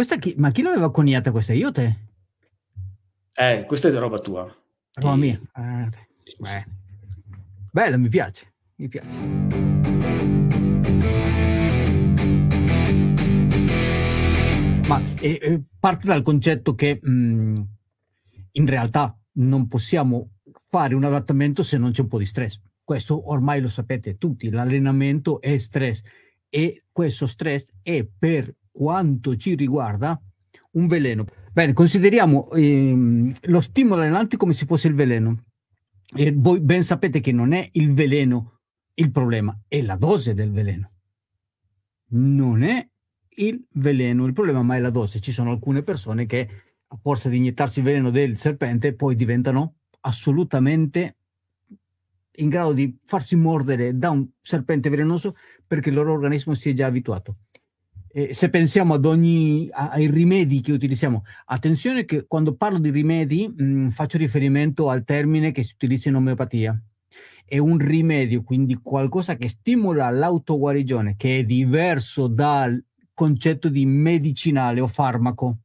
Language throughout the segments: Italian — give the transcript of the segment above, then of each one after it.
Questa chi, ma chi l'aveva coniata questa? Io o te? Eh, questa è roba tua. Roba mia. Ah, beh. Bella, mi piace. Mi piace. Ma eh, parte dal concetto che mh, mm, in realtà non possiamo fare un adattamento se non c'è un po' di stress. Questo ormai lo sapete tutti, l'allenamento è stress e questo stress è per quanto ci riguarda, un veleno. Bene, consideriamo ehm, lo stimolo allenante come se fosse il veleno. E voi ben sapete che non è il veleno il problema, è la dose del veleno. Non è il veleno il problema, ma è la dose. Ci sono alcune persone che a forza di iniettarsi il veleno del serpente poi diventano assolutamente in grado di farsi mordere da un serpente velenoso perché il loro organismo si è già abituato eh, se pensiamo ad ogni, ai rimedi che utilizziamo, attenzione che quando parlo di rimedi mh, mm, faccio riferimento al termine che si utilizza in omeopatia. È un rimedio, quindi qualcosa che stimola l'autoguarigione, che è diverso dal concetto di medicinale o farmaco.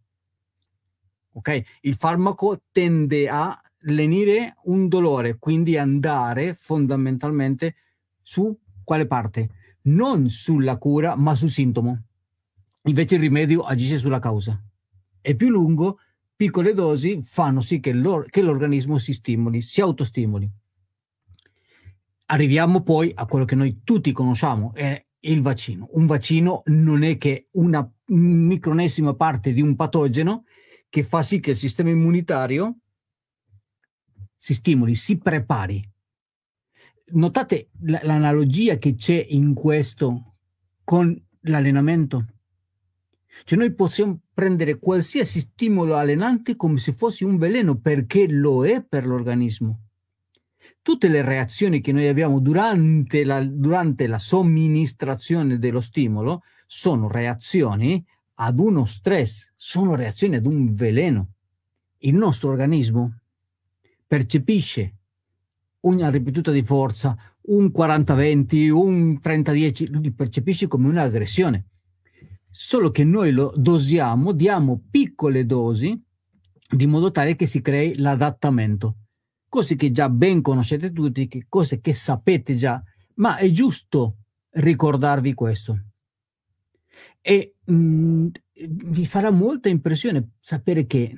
Okay? Il farmaco tende a lenire un dolore, quindi andare fondamentalmente su quale parte? Non sulla cura, ma sul sintomo. Invece il rimedio agisce sulla causa. È più lungo, piccole dosi fanno sì che, l'or- che l'organismo si stimoli, si autostimoli. Arriviamo poi a quello che noi tutti conosciamo, è il vaccino. Un vaccino non è che una micronessima parte di un patogeno che fa sì che il sistema immunitario si stimoli, si prepari. Notate l- l'analogia che c'è in questo con l'allenamento. Cioè noi possiamo prendere qualsiasi stimolo allenante come se fosse un veleno perché lo è per l'organismo. Tutte le reazioni che noi abbiamo durante la, durante la somministrazione dello stimolo sono reazioni ad uno stress, sono reazioni ad un veleno. Il nostro organismo percepisce una ripetuta di forza, un 40-20, un 30-10, li percepisce come un'aggressione solo che noi lo dosiamo, diamo piccole dosi di modo tale che si crei l'adattamento. Cose che già ben conoscete tutti, che cose che sapete già, ma è giusto ricordarvi questo. E mh, mm, vi farà molta impressione sapere che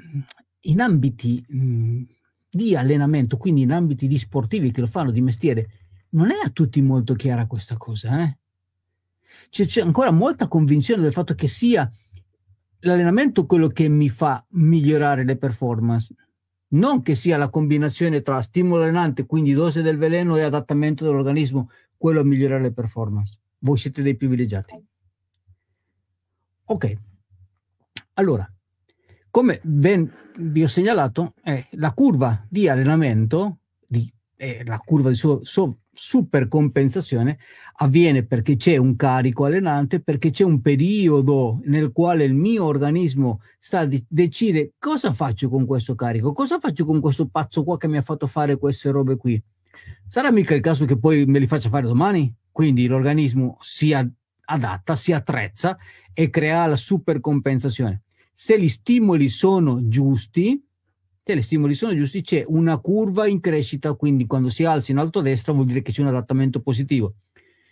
in ambiti mh, mm, di allenamento, quindi in ambiti di sportivi che lo fanno di mestiere, non è a tutti molto chiara questa cosa. Eh? Cioè, c'è ancora molta convinzione del fatto che sia l'allenamento quello che mi fa migliorare le performance, non che sia la combinazione tra stimolo allenante, quindi dose del veleno e adattamento dell'organismo, quello a migliorare le performance. Voi siete dei privilegiati. Ok, allora, come ben vi ho segnalato, eh, la curva di allenamento e la curva di so, so, supercompensazione avviene perché c'è un carico allenante, perché c'è un periodo nel quale il mio organismo sta di, decide cosa faccio con questo carico, cosa faccio con questo pazzo qua che mi ha fatto fare queste robe qui. Sarà mica il caso che poi me li faccia fare domani? Quindi l'organismo si adatta, si attrezza e crea la supercompensazione. Se gli stimoli sono giusti, gli stimoli sono giusti, c'è una curva in crescita, quindi quando si alza in alto a destra vuol dire che c'è un adattamento positivo.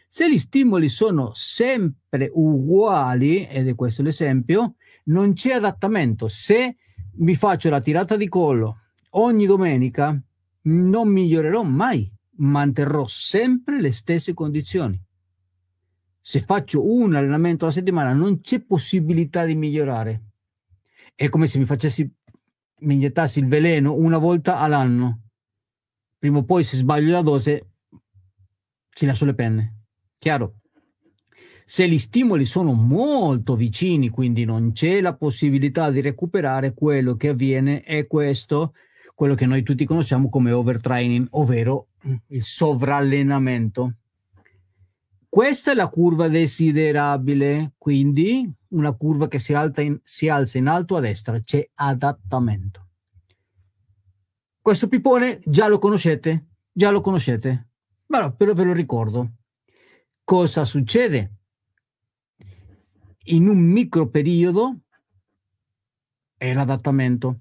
Se gli stimoli sono sempre uguali, ed è questo l'esempio, non c'è adattamento. Se mi faccio la tirata di collo ogni domenica, non migliorerò mai, manterrò sempre le stesse condizioni. Se faccio un allenamento alla settimana non c'è possibilità di migliorare. È come se mi facessi mi iniettassi il veleno una volta all'anno, prima o poi se sbaglio la dose ci lascio le penne. Chiaro? Se gli stimoli sono molto vicini, quindi non c'è la possibilità di recuperare, quello che avviene è questo, quello che noi tutti conosciamo come overtraining, ovvero mm, il sovrallenamento. Questa è la curva desiderabile, quindi una curva che si, in, si alza in alto a destra, c'è adattamento. Questo pipone già lo conoscete, già lo conoscete, però, però ve lo ricordo. Cosa succede? In un micro periodo è l'adattamento.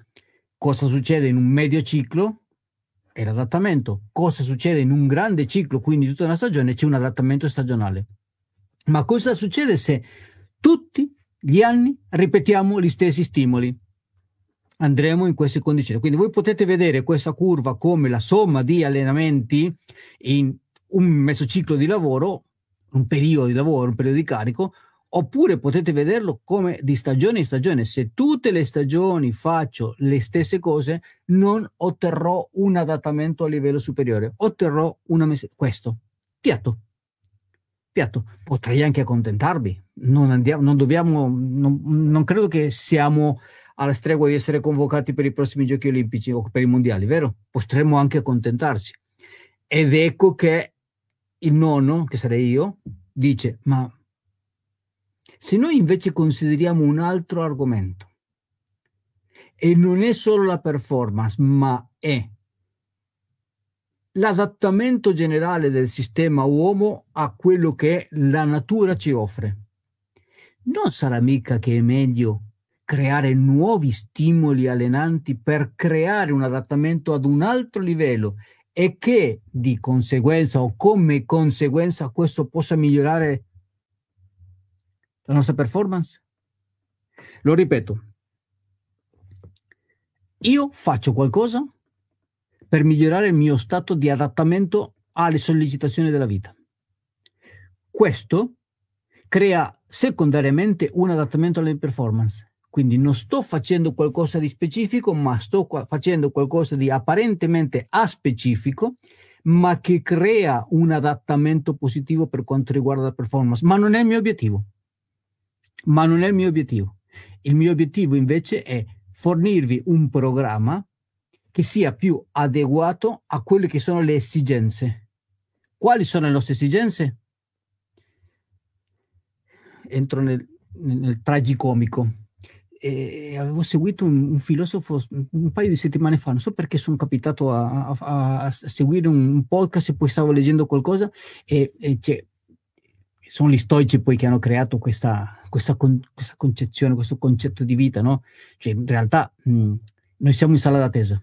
Cosa succede in un medio ciclo? è l'adattamento. Cosa succede in un grande ciclo, quindi tutta una stagione, c'è un adattamento stagionale. Ma cosa succede se tutti gli anni ripetiamo gli stessi stimoli? Andremo in queste condizioni. Quindi voi potete vedere questa curva come la somma di allenamenti in un mezzo ciclo di lavoro, un periodo di lavoro, un periodo di carico, oppure potete vederlo come di stagione in stagione. Se tutte le stagioni faccio le stesse cose, non otterrò un adattamento a livello superiore, otterrò una messa- questo, piatto. Piatto. Potrei anche accontentarvi, non, andiamo, non dobbiamo, non, non credo che siamo alla stregua di essere convocati per i prossimi giochi olimpici o per i mondiali, vero? Potremmo anche accontentarci. Ed ecco che il nonno, che sarei io, dice: Ma se noi invece consideriamo un altro argomento, e non è solo la performance, ma è l'adattamento generale del sistema uomo a quello che la natura ci offre. Non sarà mica che è meglio creare nuovi stimoli allenanti per creare un adattamento ad un altro livello e che di conseguenza o come conseguenza questo possa migliorare la nostra performance? Lo ripeto, io faccio qualcosa per migliorare il mio stato di adattamento alle sollecitazioni della vita. Questo crea secondariamente un adattamento alle performance. Quindi non sto facendo qualcosa di specifico, ma sto qua- facendo qualcosa di apparentemente aspecifico, ma che crea un adattamento positivo per quanto riguarda la performance. Ma non è il mio obiettivo ma non è il mio obiettivo. Il mio obiettivo invece è fornirvi un programma che sia più adeguato a quelle che sono le esigenze. Quali sono le nostre esigenze? Entro nel, nel tragicomico. E avevo seguito un, un, filosofo un paio di settimane fa, non so perché sono capitato a, a, a seguire un, podcast e poi stavo leggendo qualcosa e, e c'è sono gli stoici poi che hanno creato questa, questa, con, questa concezione, questo concetto di vita, no? Cioè, in realtà mh, mm, noi siamo in sala d'attesa.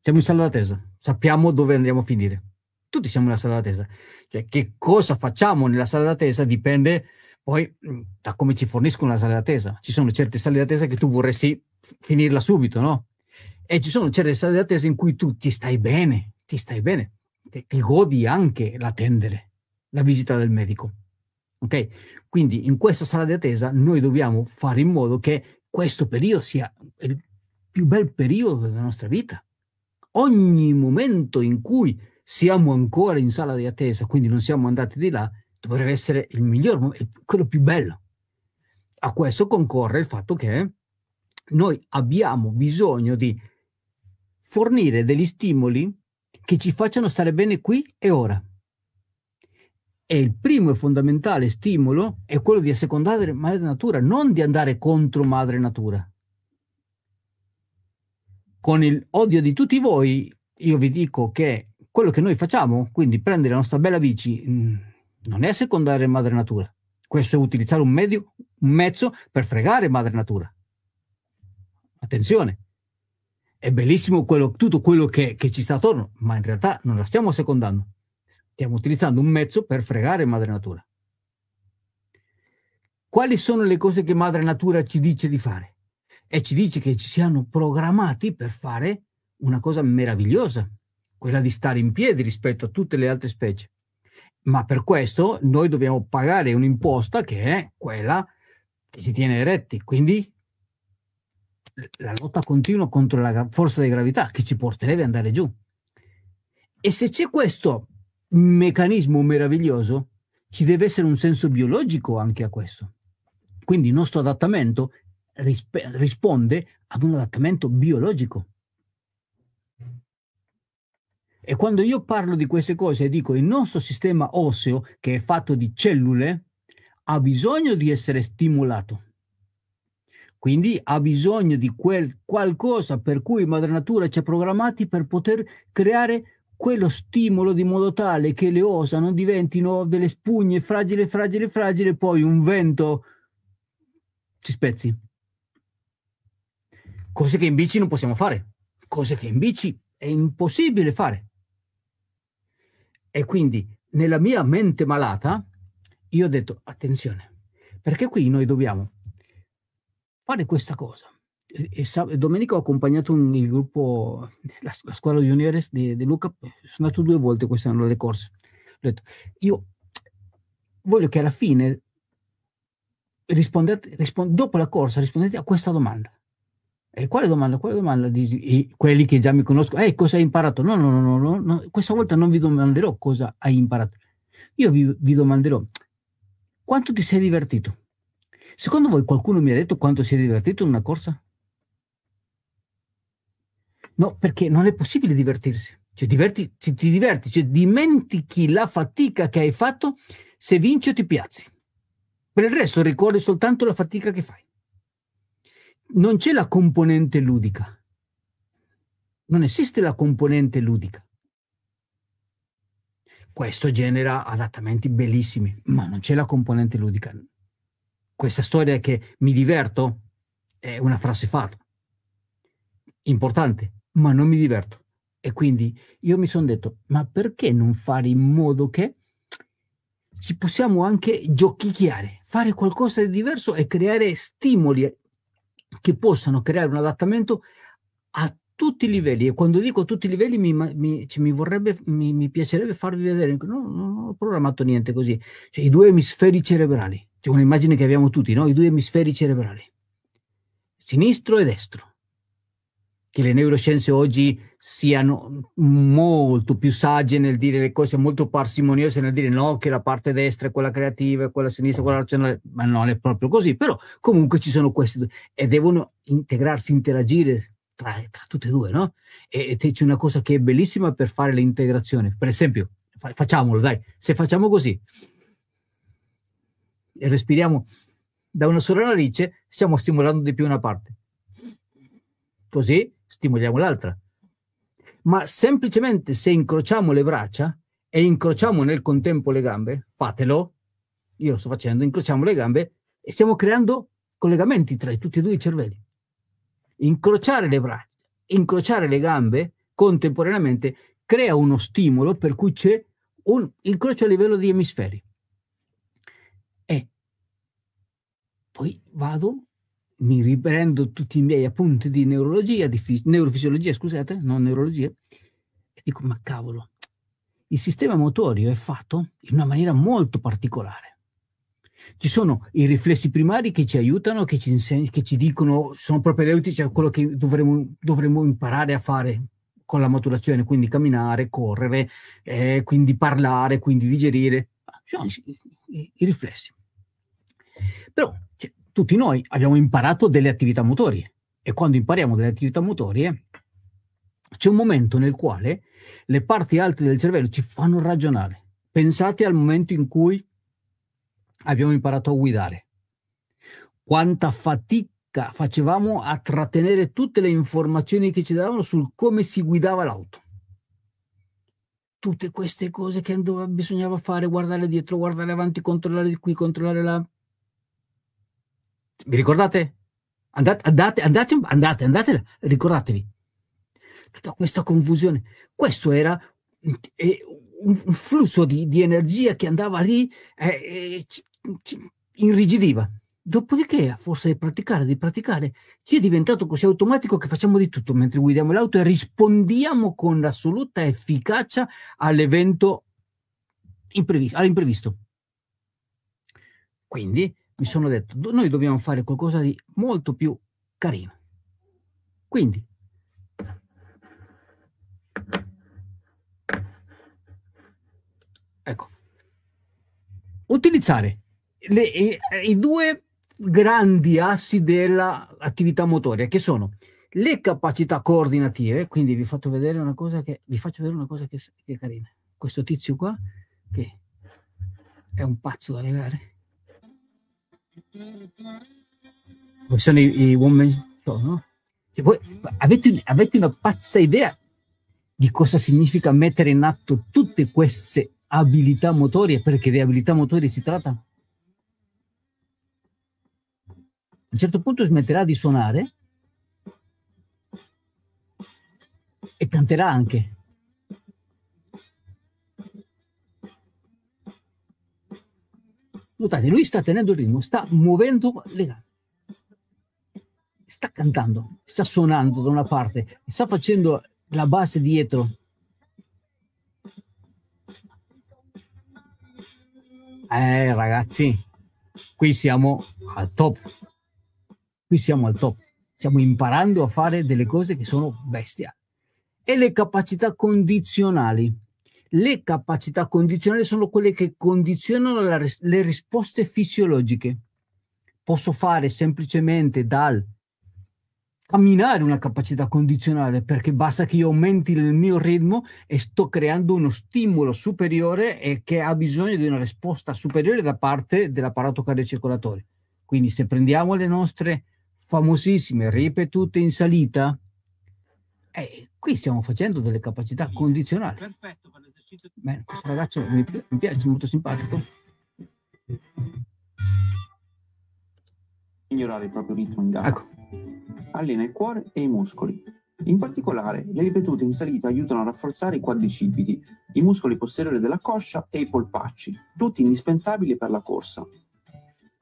Siamo in sala d'attesa, sappiamo dove andremo a finire. Tutti siamo nella sala d'attesa. Cioè, che cosa facciamo nella sala d'attesa dipende poi mh, mm, da come ci forniscono la sala d'attesa. Ci sono certe sale d'attesa che tu vorresti finirla subito, no? E ci sono certe sale d'attesa in cui tu ci stai bene, ci stai bene, ti, ti godi anche l'attendere la visita del medico. Ok? Quindi in questa sala di attesa noi dobbiamo fare in modo che questo periodo sia il più bel periodo della nostra vita. Ogni momento in cui siamo ancora in sala di attesa, quindi non siamo andati di là, dovrebbe essere il miglior, quello più bello. A questo concorre il fatto che noi abbiamo bisogno di fornire degli stimoli che ci facciano stare bene qui e ora. E il primo e fondamentale stimolo è quello di assecondare madre natura, non di andare contro madre natura. Con il odio di tutti voi, io vi dico che quello che noi facciamo, quindi prendere la nostra bella bici, mm, non è assecondare madre natura. Questo è utilizzare un, medio, un mezzo per fregare madre natura. Attenzione, è bellissimo quello, tutto quello che, che ci sta attorno, ma in realtà non la stiamo assecondando Stiamo utilizzando un mezzo per fregare madre natura. Quali sono le cose che madre natura ci dice di fare? E ci dice che ci siamo programmati per fare una cosa meravigliosa, quella di stare in piedi rispetto a tutte le altre specie. Ma per questo noi dobbiamo pagare un'imposta che è quella che ci tiene eretti. Quindi la lotta continua contro la forza di gravità che ci porterebbe ad andare giù. E se c'è questo meccanismo meraviglioso, ci deve essere un senso biologico anche a questo. Quindi il nostro adattamento risp- risponde ad un adattamento biologico. E quando io parlo di queste cose e dico il nostro sistema osseo, che è fatto di cellule, ha bisogno di essere stimolato. Quindi ha bisogno di quel qualcosa per cui Madre Natura ci ha programmati per poter creare quello stimolo di modo tale che le ossa non diventino delle spugne fragile, fragile, fragile, poi un vento ci spezzi. Cose che in bici non possiamo fare, cose che in bici è impossibile fare. E quindi nella mia mente malata io ho detto attenzione, perché qui noi dobbiamo fare questa cosa e, e, domenica ho accompagnato un, il gruppo, la, la squadra juniores di, di, Luca, eh, sono andato due volte quest'anno alle corse. Detto, io voglio che alla fine rispondete, rispond- dopo la corsa rispondete a questa domanda. E eh, quale domanda? Quale domanda? Dici, quelli che già mi conoscono, eh, cosa hai imparato? No, no, no, no, no, questa volta non vi domanderò cosa hai imparato. Io vi, vi domanderò quanto ti sei divertito. Secondo voi qualcuno mi ha detto quanto si è divertito in una corsa? No, perché non è possibile divertirsi. Cioè, diverti, ti, diverti, cioè, dimentichi la fatica che hai fatto, se vinci ti piazzi. Per il resto ricordi soltanto la fatica che fai. Non c'è la componente ludica. Non esiste la componente ludica. Questo genera adattamenti bellissimi, ma non c'è la componente ludica. Questa storia che mi diverto è una frase fatta, importante, ma non mi diverto. E quindi io mi sono detto, ma perché non fare in modo che ci possiamo anche giochicchiare, fare qualcosa di diverso e creare stimoli che possano creare un adattamento a tutti i livelli. E quando dico tutti i livelli mi, mi, cioè, mi, vorrebbe, mi piacerebbe farvi vedere, no, non ho programmato niente così, cioè, i due emisferi cerebrali, c'è cioè, un'immagine che abbiamo tutti, no? i due emisferi cerebrali, sinistro e destro che le neuroscienze oggi siano molto più sagge nel dire le cose, molto parsimoniose nel dire no, che la parte destra è quella creativa, è quella sinistra è quella razionale, ma non è proprio così, però comunque ci sono queste due e devono integrarsi, interagire tra, tra tutte e due, no? E, e c'è una cosa che è bellissima per fare l'integrazione. per esempio, facciamolo, dai, se facciamo così e respiriamo da una sola narice, stiamo stimolando di più una parte. Così stimoliamo l'altra. Ma semplicemente se incrociamo le braccia e incrociamo nel contempo le gambe, fatelo, io lo sto facendo, incrociamo le gambe e stiamo creando collegamenti tra tutti e due i cervelli. Incrociare le braccia, incrociare le gambe contemporaneamente crea uno stimolo per cui c'è un incrocio a livello di emisferi. E poi vado mi riprendo tutti i miei appunti di neurologia, di fisi- neurofisiologia, scusate, non neurologia, e dico, ma cavolo, il sistema motorio è fatto in una maniera molto particolare. Ci sono i riflessi primari che ci aiutano, che ci, inseg- che ci dicono, sono propedeutici a quello che dovremmo, dovremmo imparare a fare con la maturazione, quindi camminare, correre, eh, quindi parlare, quindi digerire, ah, i riflessi. Però tutti noi abbiamo imparato delle attività motorie e quando impariamo delle attività motorie c'è un momento nel quale le parti alte del cervello ci fanno ragionare. Pensate al momento in cui abbiamo imparato a guidare. Quanta fatica facevamo a trattenere tutte le informazioni che ci davano sul come si guidava l'auto. Tutte queste cose che bisognava fare, guardare dietro, guardare avanti, controllare di qui, controllare là. Vi ricordate? Andate, andate, andate, andate, andate, ricordatevi. Tutta questa confusione. Questo era eh, un flusso di, di, energia che andava lì eh, e eh, irrigidiva. Dopodiché, a forza di praticare, di praticare, ci è diventato così automatico che facciamo di tutto mentre guidiamo l'auto e rispondiamo con assoluta efficacia all'evento imprevisto, all'imprevisto. Quindi mi sono detto, noi dobbiamo fare qualcosa di molto più carino. Quindi, ecco, utilizzare le, i, i due grandi assi dell'attività motoria, che sono le capacità coordinative, quindi vi, faccio vedere una cosa che, una cosa che, che è carina. Questo tizio qua, che è un pazzo da legare, Oh, sono i, i one show, no? Cioè, voi avete, avete una pazza idea di cosa significa mettere in atto tutte queste abilità motorie, perché di abilità motorie si tratta? A un certo punto smetterà di suonare e canterà anche. Notate, lui sta tenendo il ritmo, sta muovendo le gambe, sta cantando, sta suonando da una parte, sta facendo la base dietro. Eh ragazzi, qui siamo al top, qui siamo al top, stiamo imparando a fare delle cose che sono bestiali. E le capacità condizionali le capacità condizionali sono quelle che condizionano ris- le risposte fisiologiche. Posso fare semplicemente dal camminare una capacità condizionale perché basta che io aumenti il mio ritmo e sto creando uno stimolo superiore e che ha bisogno di una risposta superiore da parte dell'apparato cardiocircolatorio. Quindi se prendiamo le nostre famosissime ripetute in salita, eh, qui stiamo facendo delle capacità condizionali. Perfetto, per esempio. Bene, questo ragazzo mi, piace, è molto simpatico. Ignorare il proprio ritmo in gara. Ecco. Allena il cuore e i muscoli. In particolare, le ripetute in salita aiutano a rafforzare i quadricipiti, i muscoli posteriori della coscia e i polpacci, tutti indispensabili per la corsa.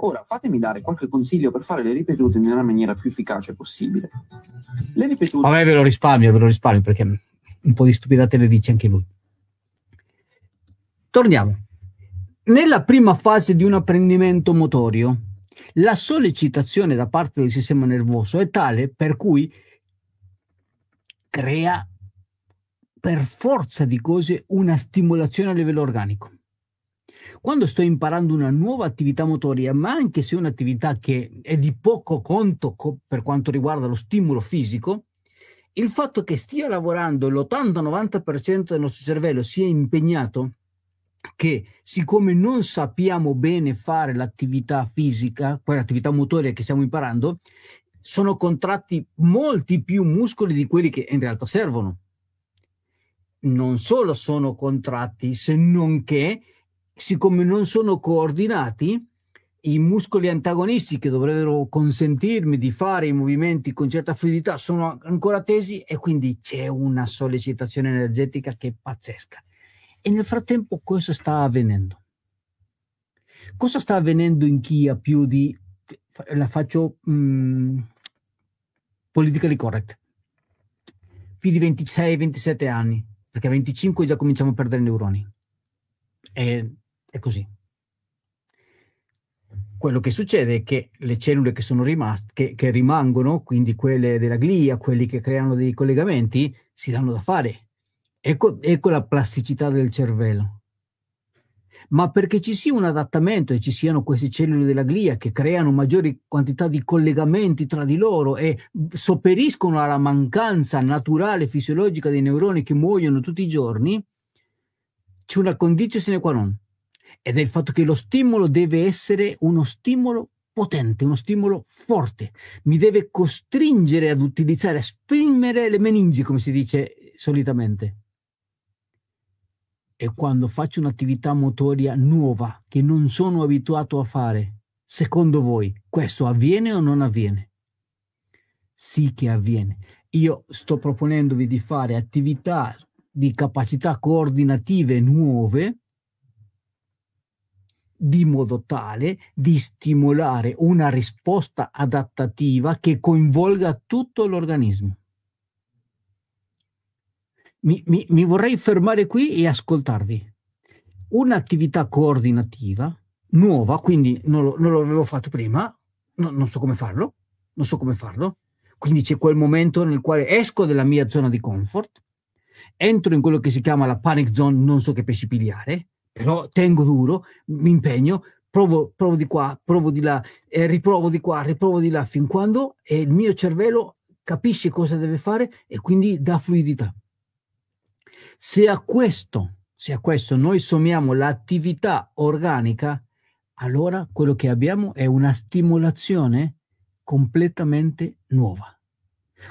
Ora fatemi dare qualche consiglio per fare le ripetute nella maniera più efficace possibile. Le ripetute. Vabbè, ve lo risparmio, ve lo risparmio perché un po' di stupidate le dice anche lui. Torniamo. Nella prima fase di un apprendimento motorio, la sollecitazione da parte del sistema nervoso è tale per cui crea per forza di cose una stimolazione a livello organico. Quando sto imparando una nuova attività motoria, ma anche se è un'attività che è di poco conto co- per quanto riguarda lo stimolo fisico, il fatto che stia lavorando l'80-90% del nostro cervello sia impegnato che siccome non sappiamo bene fare l'attività fisica, quell'attività motoria che stiamo imparando, sono contratti molti più muscoli di quelli che in realtà servono. Non solo sono contratti, se non che, siccome non sono coordinati, i muscoli antagonisti che dovrebbero consentirmi di fare i movimenti con certa fluidità sono ancora tesi e quindi c'è una sollecitazione energetica che è pazzesca. E nel frattempo cosa sta avvenendo? Cosa sta avvenendo in chi ha più di... la faccio mh, mm, politically correct. Più di 26-27 anni, perché a 25 già cominciamo a perdere neuroni. E, è così quello che succede è che le cellule che sono rimaste, che, che, rimangono, quindi quelle della glia, quelli che creano dei collegamenti, si danno da fare. Ecco, ecco la plasticità del cervello. Ma perché ci sia un adattamento e ci siano queste cellule della glia che creano maggiori quantità di collegamenti tra di loro e sopperiscono alla mancanza naturale fisiologica dei neuroni che muoiono tutti i giorni, c'è una condizione sine qua non. Ed è il fatto che lo stimolo deve essere uno stimolo potente, uno stimolo forte. Mi deve costringere ad utilizzare, a sprimere le meningi, come si dice solitamente. E quando faccio un'attività motoria nuova che non sono abituato a fare, secondo voi questo avviene o non avviene? Sì che avviene. Io sto proponendovi di fare attività di capacità coordinative nuove di modo tale di stimolare una risposta adattativa che coinvolga tutto l'organismo mi, mi, mi vorrei fermare qui e ascoltarvi. Un'attività coordinativa nuova, quindi non, non l'avevo fatto prima, no, non so come farlo, non so come farlo. Quindi c'è quel momento nel quale esco dalla mia zona di comfort, entro in quello che si chiama la panic zone, non so che pesci pigliare, però tengo duro, mi impegno, provo, provo di qua, provo di là, eh, riprovo di qua, riprovo di là, fin quando eh, il mio cervello capisce cosa deve fare e quindi dà fluidità. Se a questo, se a questo noi sommiamo l'attività organica, allora quello che abbiamo è una stimolazione completamente nuova.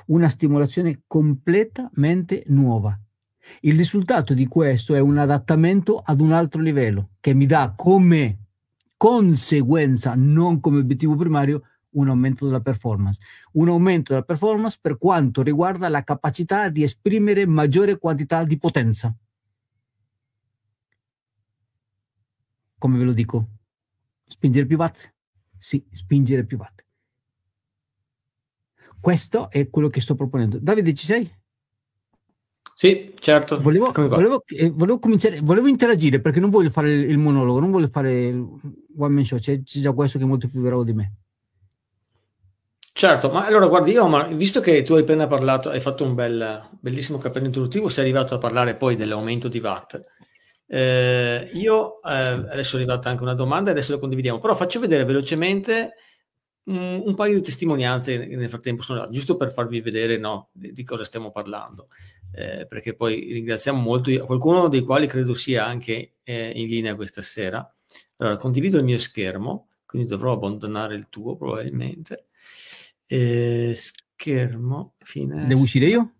Una stimolazione completamente nuova. Il risultato di questo è un adattamento ad un altro livello che mi dà come conseguenza, non come obiettivo primario, un aumento della performance. Un aumento della performance per quanto riguarda la capacità di esprimere maggiore quantità di potenza. Come ve lo dico? Spingere più watt? Sì, spingere più watt. Questo è quello che sto proponendo. Davide, ci sei? Sì, certo. Volevo, volevo, eh, volevo, cominciare, volevo interagire perché non voglio fare il monologo, non voglio fare il one man show, c'è, c'è già questo che è molto più bravo di me. Certo, ma allora guardi, io, visto che tu hai appena parlato, hai fatto un bel, bellissimo capello introduttivo, sei arrivato a parlare poi dell'aumento di Watt. Eh, io eh, adesso è arrivata anche una domanda e adesso la condividiamo, però faccio vedere velocemente mh, mm, un paio di testimonianze che nel frattempo, sono, giusto per farvi vedere no, di, di, cosa stiamo parlando, eh, perché poi ringraziamo molto io, qualcuno dei quali credo sia anche eh, in linea questa sera. Allora, condivido il mio schermo, quindi dovrò abbandonare il tuo probabilmente. Eh, schermo, fine. Devo uscire io?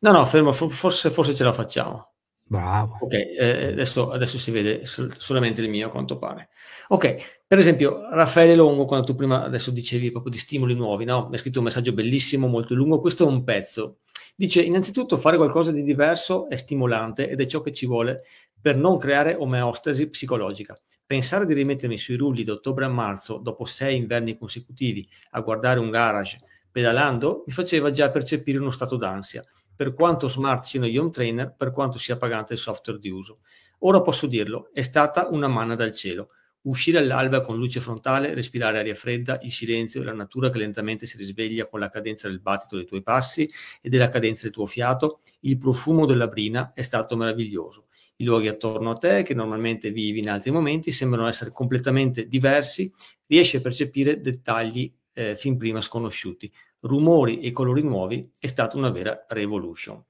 No, no, fermo, forse, forse ce la facciamo. Bravo. Ok, eh, adesso, adesso, si vede sol- solamente il mio, a quanto pare. Ok, per esempio, Raffaele Longo, quando tu prima adesso dicevi proprio di stimoli nuovi, no? Mi ha scritto un messaggio bellissimo, molto lungo, questo è un pezzo. Dice, innanzitutto fare qualcosa di diverso è stimolante ed è ciò che ci vuole per non creare omeostasi psicologica. Pensare di rimettermi sui rulli d'ottobre a marzo, dopo sei inverni consecutivi, a guardare un garage pedalando, mi faceva già percepire uno stato d'ansia, per quanto smart siano gli home trainer, per quanto sia pagante il software di uso. Ora posso dirlo, è stata una manna dal cielo. Uscire all'alba con luce frontale, respirare aria fredda, il silenzio, la natura che lentamente si risveglia con la cadenza del battito dei tuoi passi e della cadenza del tuo fiato, il profumo della brina è stato meraviglioso i luoghi attorno a te, che normalmente vivi in altri momenti, sembrano essere completamente diversi, riesci a percepire dettagli eh, fin prima sconosciuti, rumori e colori nuovi, è stata una vera revolution.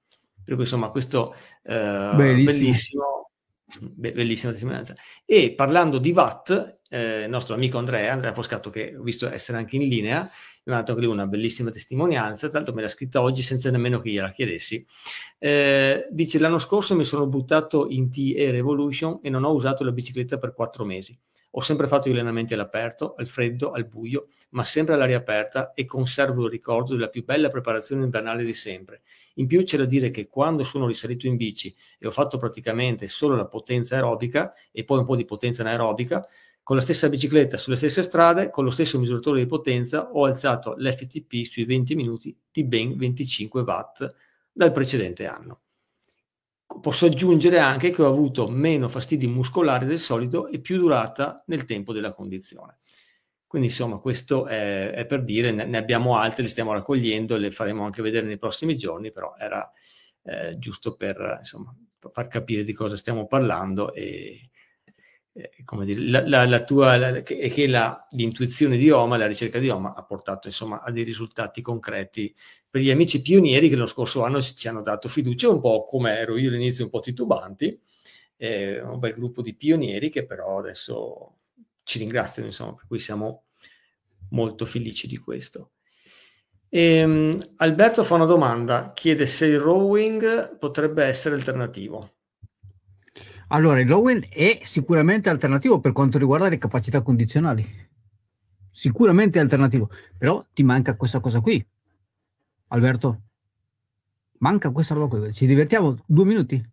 Per cui insomma questo eh, bellissimo, be- bellissima testimonianza. E parlando di VAT, eh, il nostro amico Andrea, Andrea Foscato che ho visto essere anche in linea, mi ha dato anche Gli, una bellissima testimonianza, tra l'altro me l'ha scritta oggi senza nemmeno che gliela chiedessi. Eh, dice: L'anno scorso mi sono buttato in TE Revolution e non ho usato la bicicletta per quattro mesi. Ho sempre fatto gli allenamenti all'aperto, al freddo, al buio, ma sempre all'aria aperta e conservo il ricordo della più bella preparazione invernale di sempre. In più c'è da dire che quando sono risalito in bici e ho fatto praticamente solo la potenza aerobica e poi un po' di potenza anaerobica, con la stessa bicicletta sulle stesse strade, con lo stesso misuratore di potenza, ho alzato l'FTP sui 20 minuti di ben 25 watt dal precedente anno. Posso aggiungere anche che ho avuto meno fastidi muscolari del solito e più durata nel tempo della condizione. Quindi insomma questo è, è per dire, ne, ne abbiamo altre, le stiamo raccogliendo, le faremo anche vedere nei prossimi giorni, però era eh, giusto per, insomma, far capire di cosa stiamo parlando e, eh, come dire, la, la, la tua, la, che, che l'intuizione di Oma, la ricerca di Oma ha portato insomma a dei risultati concreti per gli amici pionieri che lo scorso anno ci, ci hanno dato fiducia, un po' come ero io all'inizio un po' titubanti, eh, un bel gruppo di pionieri che però adesso ci ringraziano insomma, per cui siamo molto felici di questo. Ehm, Alberto fa una domanda, chiede se il rowing potrebbe essere alternativo. Allora, il Lowen è sicuramente alternativo per quanto riguarda le capacità condizionali. Sicuramente alternativo, però ti manca questa cosa qui. Alberto, manca questa roba qui. Ci divertiamo due minuti.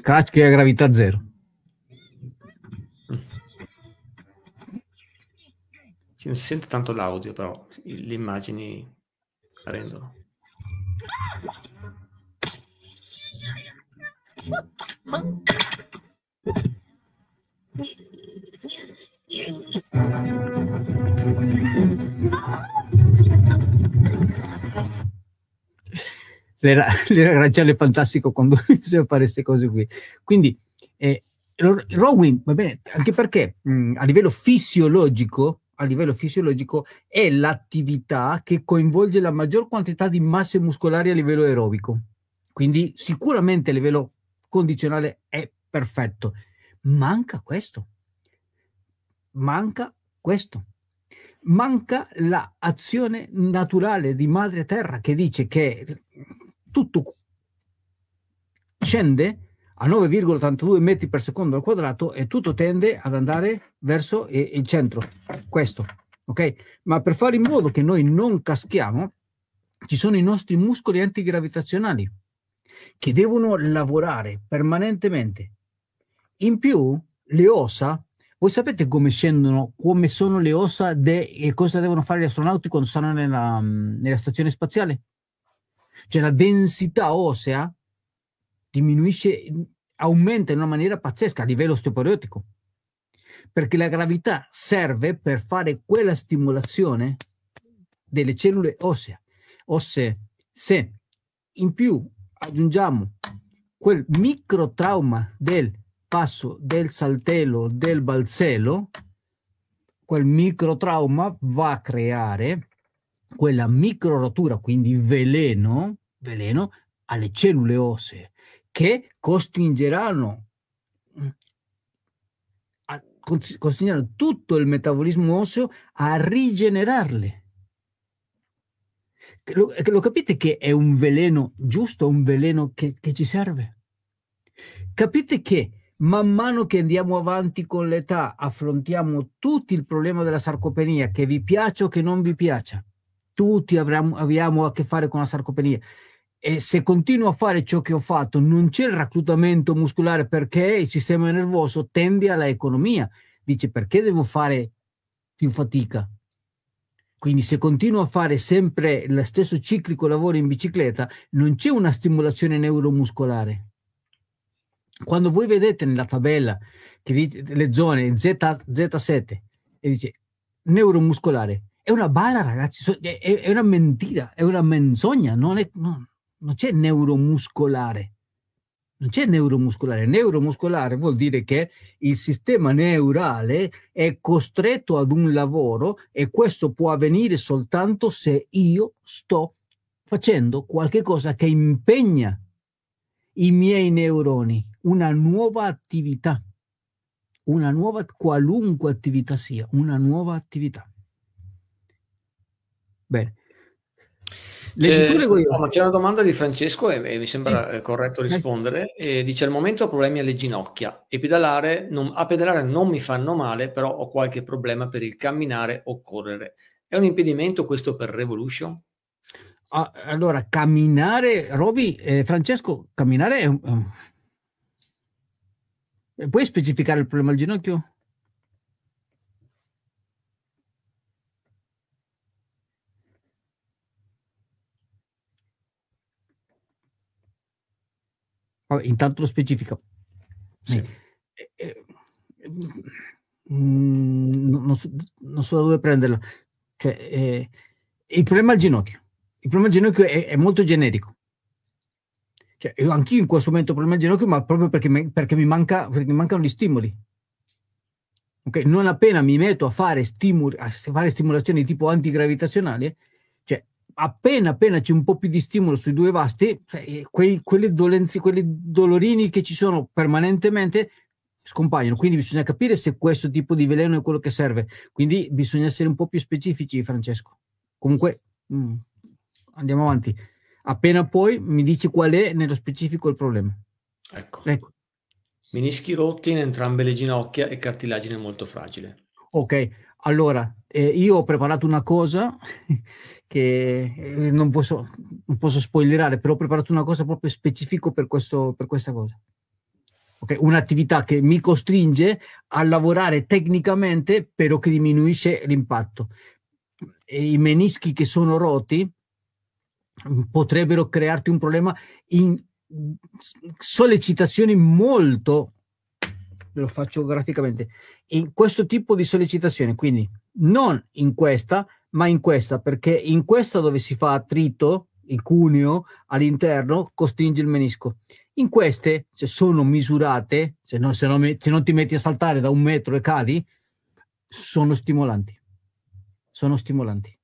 Scratch che è gravità zero. Ci non si sente tanto l'audio, però le immagini rendono l'era, l'era già le fantastico quando iniziava a fare queste cose qui. Quindi eh, Rowing, va bene, anche perché mh, mm, a livello fisiologico a livello fisiologico è l'attività che coinvolge la maggior quantità di masse muscolari a livello aerobico. Quindi sicuramente a livello condizionale è perfetto. Manca questo. Manca questo. Manca l'azione naturale di madre terra che dice che tutto scende a 9,82 metri per secondo al quadrato e tutto tende ad andare verso il centro. Questo, ok? Ma per fare in modo che noi non caschiamo, ci sono i nostri muscoli antigravitazionali che devono lavorare permanentemente. In più, le ossa, voi sapete come scendono, come sono le ossa de, e cosa devono fare gli astronauti quando stanno nella, mm, nella stazione spaziale? Cioè la densità ossea diminuisce, aumenta in una maniera pazzesca a livello osteoporiotico, perché la gravità serve per fare quella stimolazione delle cellule ossea. Ossee. Se in più aggiungiamo quel micro trauma del passo, del saltello, del balzello, quel micro trauma va a creare quella micro rottura, quindi veleno, veleno alle cellule ossee che costringeranno, mm, a, costringeranno tutto il metabolismo osseo a rigenerarle. Lo, lo, capite che è un veleno giusto, un veleno che, che ci serve? Capite che man mano che andiamo avanti con l'età affrontiamo tutto il problema della sarcopenia, che vi piaccia o che non vi piaccia tutti avremo, abbiamo a che fare con la sarcopenia e se continuo a fare ciò che ho fatto non c'è il reclutamento muscolare perché il sistema nervoso tende alla economia dice perché devo fare più fatica quindi se continuo a fare sempre lo stesso ciclico lavoro in bicicletta non c'è una stimolazione neuromuscolare quando voi vedete nella tabella che dice, le zone Z, Z7 e dice neuromuscolare è una balla, ragazzi, è, una mentira, è una menzogna, non, è, no, non c'è neuromuscolare. Non c'è neuromuscolare. Neuromuscolare vuol dire che il sistema neurale è costretto ad un lavoro e questo può avvenire soltanto se io sto facendo qualche cosa che impegna i miei neuroni, una nuova attività, una nuova, qualunque attività sia, una nuova attività. Bene. C'è, no, c'è una domanda di Francesco e, e mi sembra sì. Eh, corretto eh. rispondere. Eh, dice al momento ho problemi alle ginocchia e pedalare non, a pedalare non mi fanno male, però ho qualche problema per il camminare o correre. È un impedimento questo per Revolution? Ah, allora, camminare, Roby, eh, Francesco, camminare è un... Puoi specificare il problema al ginocchio? Vabbè, intanto lo specifico. Sì. Eh, eh, mm, non, so, non, so, da dove prenderla. Cioè, eh, il problema è ginocchio. Il problema al ginocchio è, è molto generico. Cioè, io anch'io in questo momento ho problema al ginocchio, ma proprio perché, me, perché, mi manca, perché, mi mancano gli stimoli. Okay? Non appena mi metto a fare, stimoli, a fare stimolazioni tipo antigravitazionali, appena appena c'è un po' più di stimolo sui due vasti, cioè, eh, quei, quelle dolenze, quelli dolorini che ci sono permanentemente scompaiono. Quindi bisogna capire se questo tipo di veleno è quello che serve. Quindi bisogna essere un po' più specifici, Francesco. Comunque, mh, mm, andiamo avanti. Appena poi mi dici qual è nello specifico il problema. Ecco. ecco. Menischi rotti in entrambe le ginocchia e cartilagine molto fragile. Ok, allora eh, io ho preparato una cosa che eh, non posso, non posso spoilerare, però ho preparato una cosa proprio specifica per, per questa cosa. Okay? Un'attività che mi costringe a lavorare tecnicamente, però che diminuisce l'impatto. E I menischi che sono rotti mm, potrebbero crearti un problema in sollecitazioni molto, ve lo faccio graficamente, in questo tipo di sollecitazione, quindi non in questa, ma in questa, perché in questa dove si fa attrito, il cuneo all'interno, costringe il menisco. In queste se sono misurate, se, no, se, non, se non ti metti a saltare da un metro e cadi, sono stimolanti. Sono stimolanti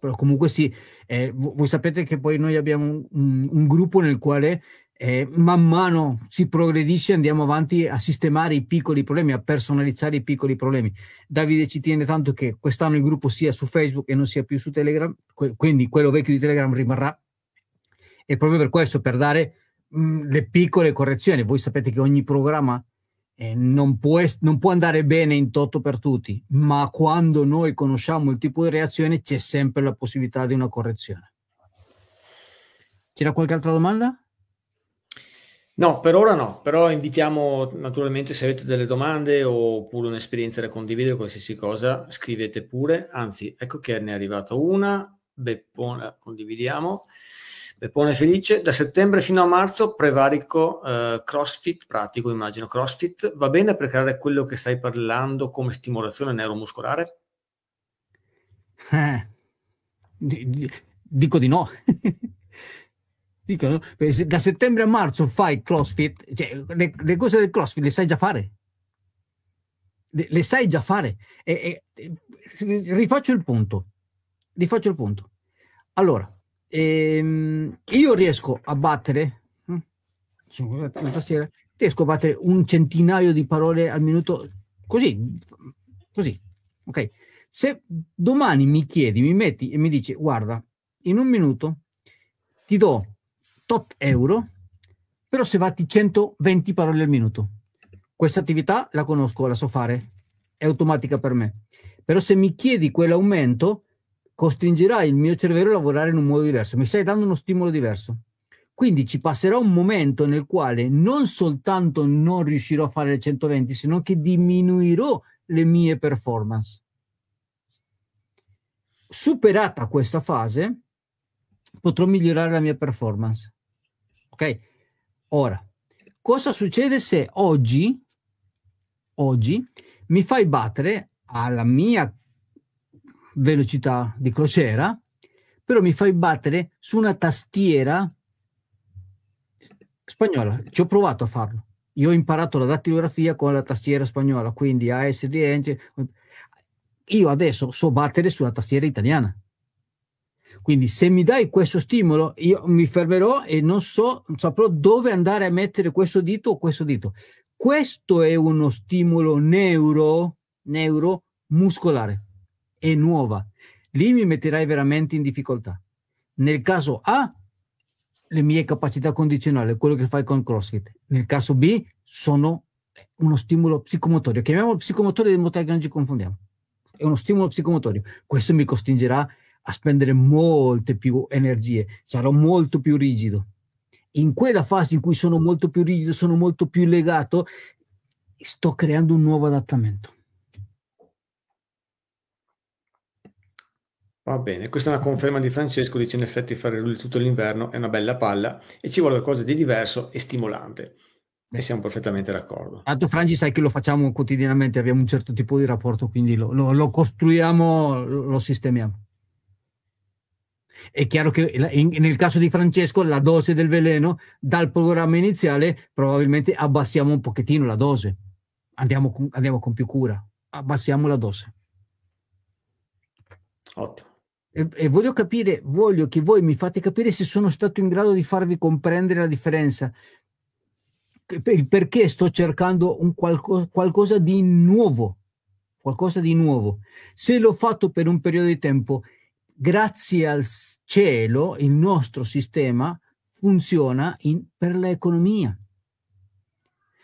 però comunque sì, eh, voi sapete che poi noi abbiamo un, un, gruppo nel quale eh, man mano si progredisce andiamo avanti a sistemare i piccoli problemi, a personalizzare i piccoli problemi. Davide ci tiene tanto che quest'anno il gruppo sia su Facebook e non sia più su Telegram, quindi quello vecchio di Telegram rimarrà. E proprio per questo, per dare mh, mm, le piccole correzioni, voi sapete che ogni programma eh, non, può est- non può andare bene in toto per tutti, ma quando noi conosciamo il tipo di reazione c'è sempre la possibilità di una correzione. C'era qualche altra domanda? No, per ora no, però invitiamo naturalmente se avete delle domande oppure un'esperienza da condividere, qualsiasi cosa, scrivete pure. Anzi, ecco che ne è arrivata una, Beppone, condividiamo. Beppone felice, da settembre fino a marzo prevarico eh, CrossFit, pratico immagino CrossFit, va bene per creare quello che stai parlando come stimolazione neuromuscolare? Eh, dico di no. Dicono, da settembre a marzo fai CrossFit, cioè, le, le, cose del CrossFit le sai già fare. Le, le sai già fare. E, e, rifaccio il punto. Rifaccio il punto. Allora, ehm, io riesco a battere, hm? tastiera, riesco a battere un centinaio di parole al minuto, così, così, ok? Se domani mi chiedi, mi metti e mi dici, guarda, in un minuto ti do tot euro, però se vatti 120 parole al minuto. Questa attività la conosco, la so fare, è automatica per me. Però se mi chiedi quell'aumento, costringerai il mio cervello a lavorare in un modo diverso, mi stai dando uno stimolo diverso. Quindi ci passerà un momento nel quale non soltanto non riuscirò a fare le 120, se non che diminuirò le mie performance. Superata questa fase, potrò migliorare la mia performance. Ok? Ora, cosa succede se oggi, oggi mi fai battere alla mia velocità di crociera, però mi fai battere su una tastiera spagnola? Ci ho provato a farlo. Io ho imparato la dattilografia con la tastiera spagnola, quindi ASD, ASDN. Io adesso so battere sulla tastiera italiana quindi se mi dai questo stimolo, io mi fermerò e non so, non saprò dove andare a mettere questo dito o questo dito. Questo è uno stimolo neuro, neuro muscolare, è nuova. Lì mi metterai veramente in difficoltà. Nel caso A, le mie capacità condizionali, quello che fai con CrossFit. Nel caso B, sono uno stimolo psicomotorio. Chiamiamolo psicomotorio di che non ci confondiamo. È uno stimolo psicomotorio. Questo mi costringerà a a spendere molte più energie, sarò molto più rigido. In quella fase in cui sono molto più rigido, sono molto più legato, sto creando un nuovo adattamento. Va bene, questa è una conferma di Francesco, dice in effetti fare lui tutto l'inverno è una bella palla e ci vuole qualcosa di diverso e stimolante. E siamo perfettamente d'accordo. Tanto Franci sai che lo facciamo quotidianamente, abbiamo un certo tipo di rapporto, quindi lo, lo, lo costruiamo, lo, lo sistemiamo. È chiaro che in, nel caso di Francesco la dose del veleno dal programma iniziale probabilmente abbassiamo un pochettino la dose, andiamo con, andiamo con più cura, abbassiamo la dose. Ottimo. E, e voglio capire, voglio che voi mi fate capire se sono stato in grado di farvi comprendere la differenza, il perché sto cercando un qualco, qualcosa di nuovo, qualcosa di nuovo. Se l'ho fatto per un periodo di tempo grazie al cielo il nostro sistema funziona in, per l'economia.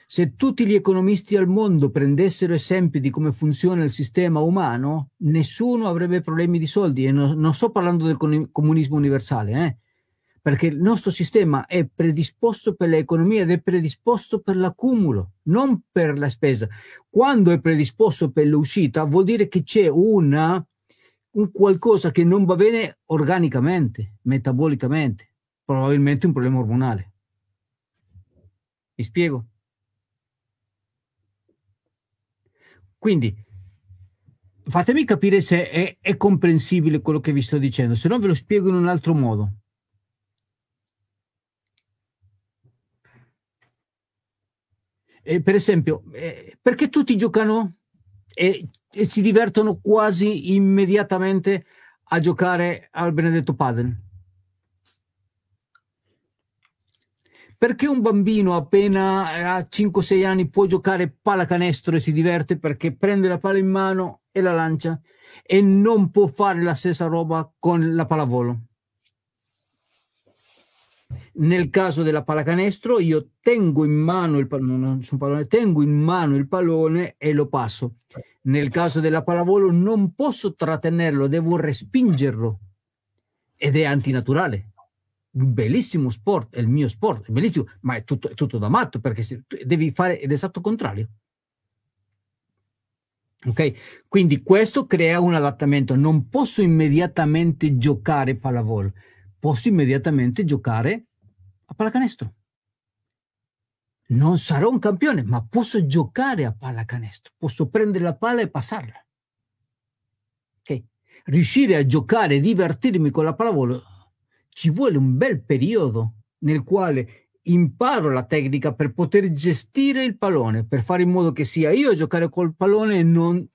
Se tutti gli economisti al mondo prendessero esempi di come funziona il sistema umano, nessuno avrebbe problemi di soldi. E no, non sto parlando del comunismo universale, eh? perché il nostro sistema è predisposto per l'economia ed è predisposto per l'accumulo, non per la spesa. Quando è predisposto per l'uscita, vuol dire che c'è una un qualcosa che non va bene organicamente, metabolicamente, probabilmente un problema ormonale. Mi spiego? Quindi fatemi capire se è, è, comprensibile quello che vi sto dicendo, se no ve lo spiego in un altro modo. E eh, per esempio, eh, perché tutti giocano e, e si divertono quasi immediatamente a giocare al benedetto padel. Perché un bambino appena eh, a 5-6 anni può giocare pallacanestro e si diverte perché prende la palla in mano e la lancia e non può fare la stessa roba con la pallavolo? Nel caso della pallacanestro io tengo in mano il pallone, pallone, tengo in mano il pallone e lo passo. Nel caso della pallavolo non posso trattenerlo, devo respingerlo ed è antinaturale. Bellissimo sport, è il mio sport, è bellissimo, ma è tutto, è tutto da matto perché devi fare l'esatto contrario. Ok? Quindi questo crea un adattamento. Non posso immediatamente giocare pallavolo posso immediatamente giocare a pallacanestro. Non sarò un campione, ma posso giocare a pallacanestro, posso prendere la palla e passarla. Okay. Riuscire a giocare e divertirmi con la pallavolo ci vuole un bel periodo nel quale imparo la tecnica per poter gestire il pallone, per fare in modo che sia io a giocare col pallone e non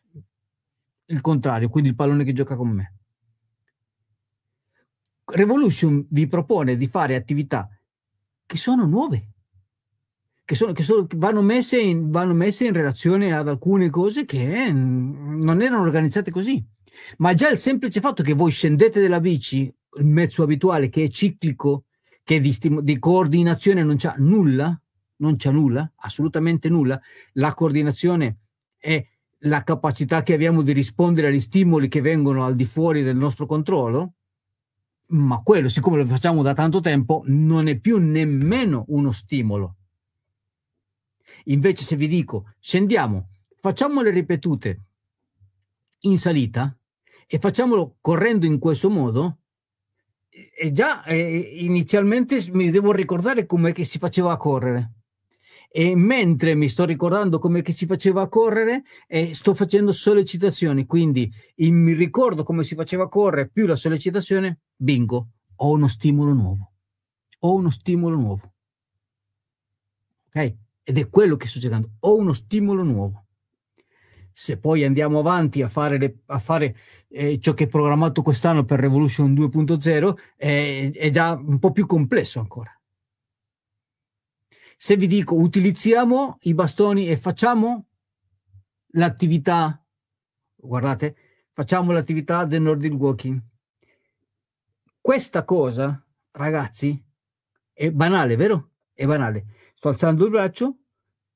il contrario, quindi il pallone che gioca con me. Revolution vi propone di fare attività che sono nuove, che, sono, che, sono, che vanno, messe in, vanno, messe in, relazione ad alcune cose che mm, non erano organizzate così. Ma già il semplice fatto che voi scendete dalla bici, il mezzo abituale che è ciclico, che di, di coordinazione non c'è nulla, non c'è nulla, assolutamente nulla, la coordinazione è la capacità che abbiamo di rispondere agli stimoli che vengono al di fuori del nostro controllo, ma quello, siccome lo facciamo da tanto tempo, non è più nemmeno uno stimolo. Invece se vi dico, scendiamo, facciamo le ripetute in salita e facciamolo correndo in questo modo, e già eh, inizialmente mi devo ricordare com'è che si faceva a correre e mentre mi sto ricordando come si faceva a correre eh, sto facendo sollecitazioni, quindi il, mi ricordo come si faceva a correre più la sollecitazione, bingo, ho uno stimolo nuovo, ho uno stimolo nuovo. Ok? Ed è quello che sto cercando, ho uno stimolo nuovo. Se poi andiamo avanti a fare, le, a fare eh, ciò che è programmato quest'anno per Revolution 2.0, eh, è già un po' più complesso ancora se vi dico utilizziamo i bastoni e facciamo l'attività, guardate, facciamo l'attività del Nordic Walking. Questa cosa, ragazzi, è banale, vero? È banale. Sto alzando il braccio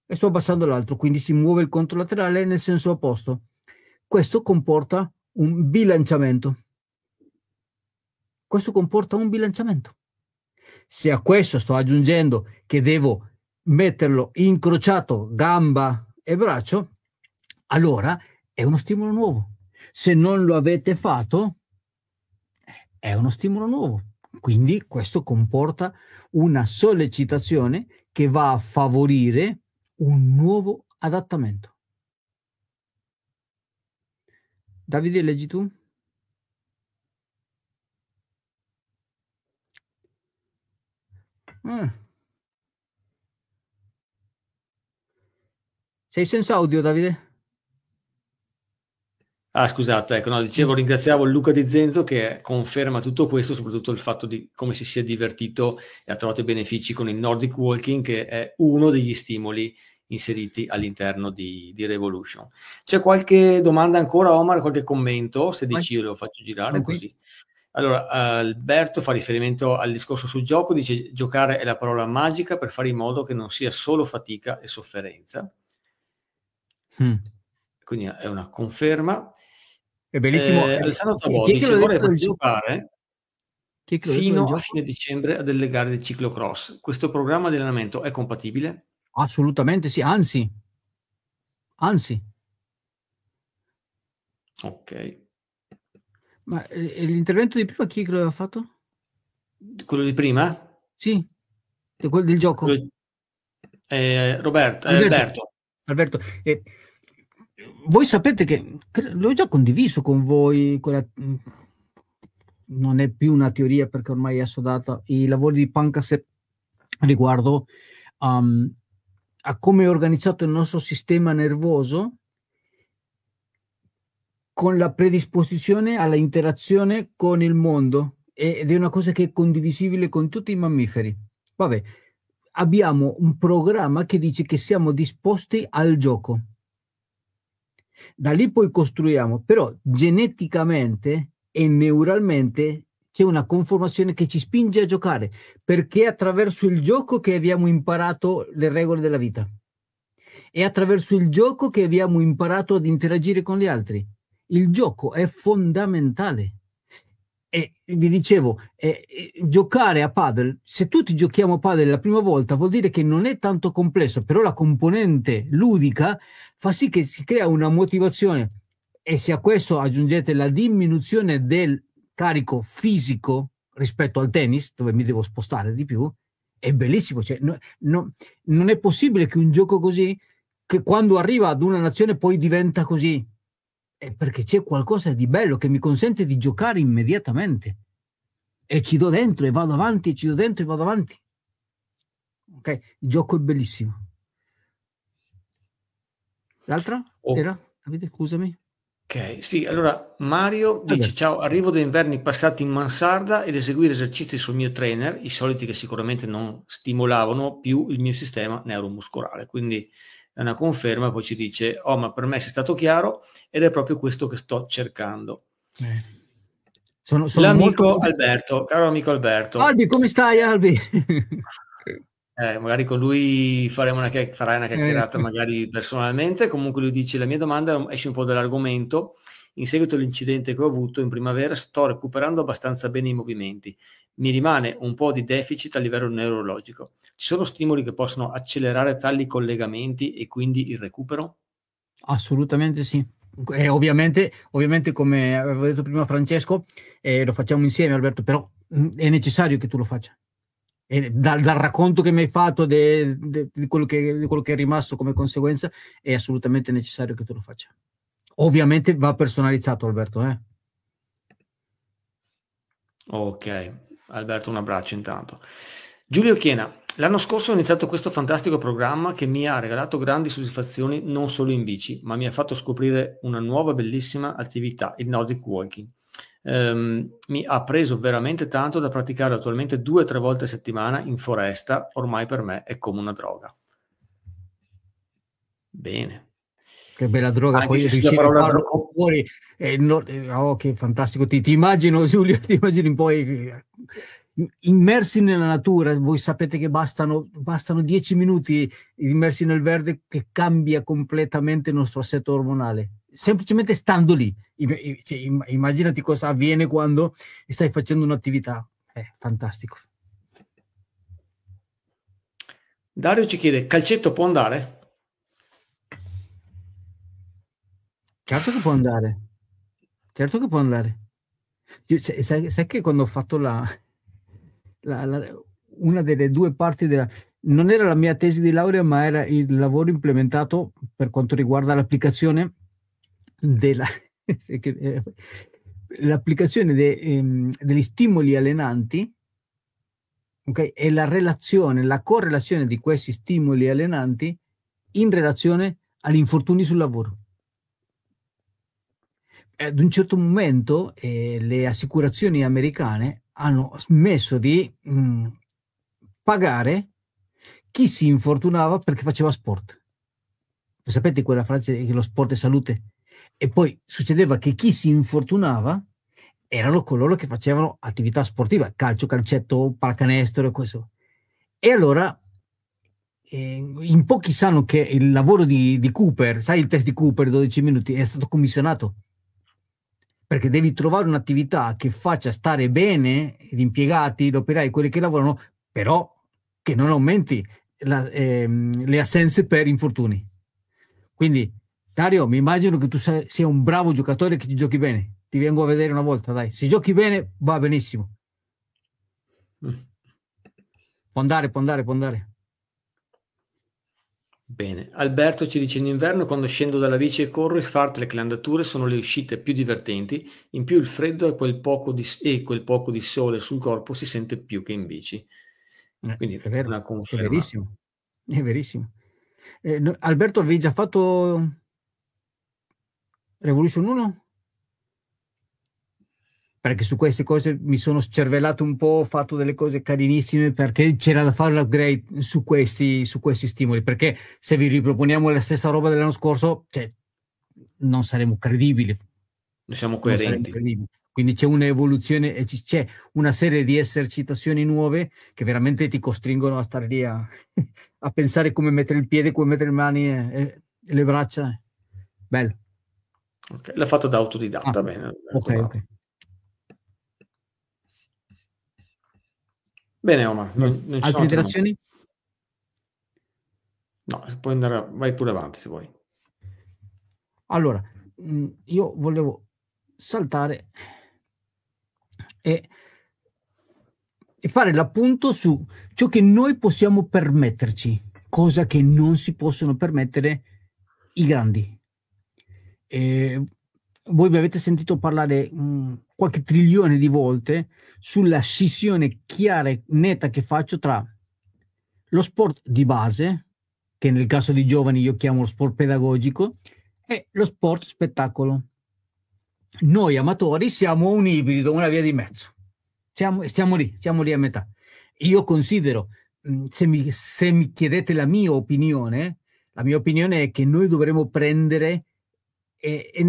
e sto abbassando l'altro, quindi si muove il controlaterale nel senso opposto. Questo comporta un bilanciamento. Questo comporta un bilanciamento. Se a questo sto aggiungendo che devo metterlo incrociato gamba e braccio, allora è uno stimolo nuovo. Se non lo avete fatto, è uno stimolo nuovo. Quindi questo comporta una sollecitazione che va a favorire un nuovo adattamento. Davide, leggi tu? Mm. Sei senza audio, Davide? Ah, scusate, ecco, no, dicevo, mm. ringraziavo Luca Di Zenzo che conferma tutto questo, soprattutto il fatto di come si sia divertito e ha trovato i benefici con il Nordic Walking, che è uno degli stimoli inseriti all'interno di, di Revolution. C'è qualche domanda ancora, Omar, qualche commento? Se dici io lo faccio girare okay. così. Allora, Alberto fa riferimento al discorso sul gioco, dice giocare è la parola magica per fare in modo che non sia solo fatica e sofferenza. Mm. Quindi è una conferma. È bellissimo. Eh, Alessandro Tavoli dice vorrei partecipare fino a fine dicembre a delle gare di ciclocross. Questo programma di allenamento è compatibile? Assolutamente sì, anzi. Anzi. Ok. Ma eh, l'intervento di prima chi lo aveva fatto? Quello di prima? Sì, quello del gioco. Eh, Roberto, Alberto. Alberto. Alberto, eh, voi sapete che, l'ho già condiviso con voi, quella, mhmm, non è più una teoria perché ormai è assodata, i lavori di Pancase riguardo um, a come è organizzato il nostro sistema nervoso con la predisposizione alla interazione con il mondo ed è una cosa che è condivisibile con tutti i mammiferi. Vabbè, abbiamo un programma che dice che siamo disposti al gioco. Da lì poi costruiamo, però geneticamente e neuralmente c'è una conformazione che ci spinge a giocare, perché è attraverso il gioco che abbiamo imparato le regole della vita. È attraverso il gioco che abbiamo imparato ad interagire con gli altri. Il gioco è fondamentale e vi dicevo, eh, eh, giocare a padel, se tutti giochiamo a padel la prima volta, vuol dire che non è tanto complesso, però la componente ludica fa sì che si crea una motivazione e se a questo aggiungete la diminuzione del carico fisico rispetto al tennis, dove mi devo spostare di più, è bellissimo. Cioè, no, no, non è possibile che un gioco così, che quando arriva ad una nazione poi diventa così, è perché c'è qualcosa di bello che mi consente di giocare immediatamente. E ci do dentro e vado avanti, e ci do dentro e vado avanti. Ok, il gioco è bellissimo. L'altra oh. era? Davide, scusami. Ok, sì, allora Mario dice okay. ciao, arrivo da inverni passati in mansarda ed eseguire esercizi sul mio trainer, i soliti che sicuramente non stimolavano più il mio sistema neuromuscolare, quindi è una conferma, poi ci dice, oh ma per me sei stato chiaro ed è proprio questo che sto cercando. Eh. Sono, sono L'amico molto... Alberto, caro amico Alberto. Albi, come stai Albi? eh, magari con lui faremo una chiacch- farai una chiacchierata eh. magari personalmente, comunque lui dice la mia domanda esce un po' dall'argomento, in seguito all'incidente che ho avuto in primavera sto recuperando abbastanza bene i movimenti mi rimane un po' di deficit a livello neurologico. Ci sono stimoli che possono accelerare tali collegamenti e quindi il recupero? Assolutamente sì. Eh, ovviamente, ovviamente, come avevo detto prima Francesco, eh, lo facciamo insieme Alberto, però mm, è necessario che tu lo faccia. Dal, dal, racconto che mi hai fatto de, de, de quello che, di quello che è rimasto come conseguenza, è assolutamente necessario che tu lo faccia. Ovviamente va personalizzato Alberto. Eh? Ok, Alberto, un abbraccio intanto. Giulio Chiena, l'anno scorso ho iniziato questo fantastico programma che mi ha regalato grandi soddisfazioni non solo in bici, ma mi ha fatto scoprire una nuova bellissima attività, il Nordic Walking. Um, mi ha preso veramente tanto da praticare attualmente due o tre volte a settimana in foresta, ormai per me è come una droga. Bene. Che bella droga, Anche poi riuscire a farlo dro- fuori. Eh, no, eh, oh, che fantastico. Ti, ti, immagino, Giulio, ti immagini poi eh, immersi nella natura. Voi sapete che bastano, bastano dieci minuti immersi nel verde che cambia completamente il nostro assetto ormonale. Semplicemente stando lì. Cioè, immaginati cosa avviene quando stai facendo un'attività. È eh, fantastico. Dario ci chiede, calcetto può andare? Certo che può andare. Certo che può andare. Io, sai, sai, che quando ho fatto la, la, la, una delle due parti della... Non era la mia tesi di laurea, ma era il lavoro implementato per quanto riguarda l'applicazione della... Eh, l'applicazione de, ehm, degli stimoli allenanti okay? e la relazione, la correlazione di questi stimoli allenanti in relazione agli infortuni sul lavoro. Eh, ad un certo momento eh, le assicurazioni americane hanno smesso di mh, mm, pagare chi si infortunava perché faceva sport. Sapete quella frase che lo sport è salute? E poi succedeva che chi si infortunava erano coloro che facevano attività sportiva, calcio, calcetto, pallacanestro e questo. E allora eh, in pochi sanno che il lavoro di, di Cooper, sai il test di Cooper, 12 minuti, è stato commissionato perché devi trovare un'attività che faccia stare bene gli impiegati, gli operai, quelli che lavorano, però che non aumenti la, ehm, le assenze per infortuni. Quindi, Dario, mi immagino che tu sei, sia un bravo giocatore che ti giochi bene. Ti vengo a vedere una volta, dai. Se giochi bene, va benissimo. Mm. Può andare, può andare, può andare. Bene, Alberto ci dice in inverno quando scendo dalla bici e corro i fartlek, le andature sono le uscite più divertenti, in più il freddo e quel poco di, e quel poco di sole sul corpo si sente più che in bici. Eh, Quindi è, vero, è verissimo, è verissimo. Eh, no, Alberto avevi già fatto Revolution 1? perché su queste cose mi sono scervellato un po', ho fatto delle cose carinissime perché c'era da fare l'upgrade su questi, su questi stimoli, perché se vi riproponiamo la stessa roba dell'anno scorso, cioè, non saremo credibili. Non siamo coerenti. Quindi c'è un'evoluzione e c'è una serie di esercitazioni nuove che veramente ti costringono a stare lì a, a pensare come mettere il piede, come mettere le mani e, e, le braccia. Bello. Okay, l'ha fatto da autodidatta, ah, bene. Ok, ok. Bene, Omar. Non, non Altre interazioni? No, puoi andare, vai pure avanti se vuoi. Allora, mm, io volevo saltare e, e, fare l'appunto su ciò che noi possiamo permetterci, cosa che non si possono permettere i grandi. E voi mi avete sentito parlare mh, mm, qualche trilione di volte sulla scissione chiara e netta che faccio tra lo sport di base, che nel caso di giovani io chiamo lo sport pedagogico, e lo sport spettacolo. Noi amatori siamo un ibrido, una via di mezzo. Siamo, siamo lì, siamo lì a metà. Io considero, mm, se mi, se mi chiedete la mia opinione, la mia opinione è che noi dovremmo prendere e, e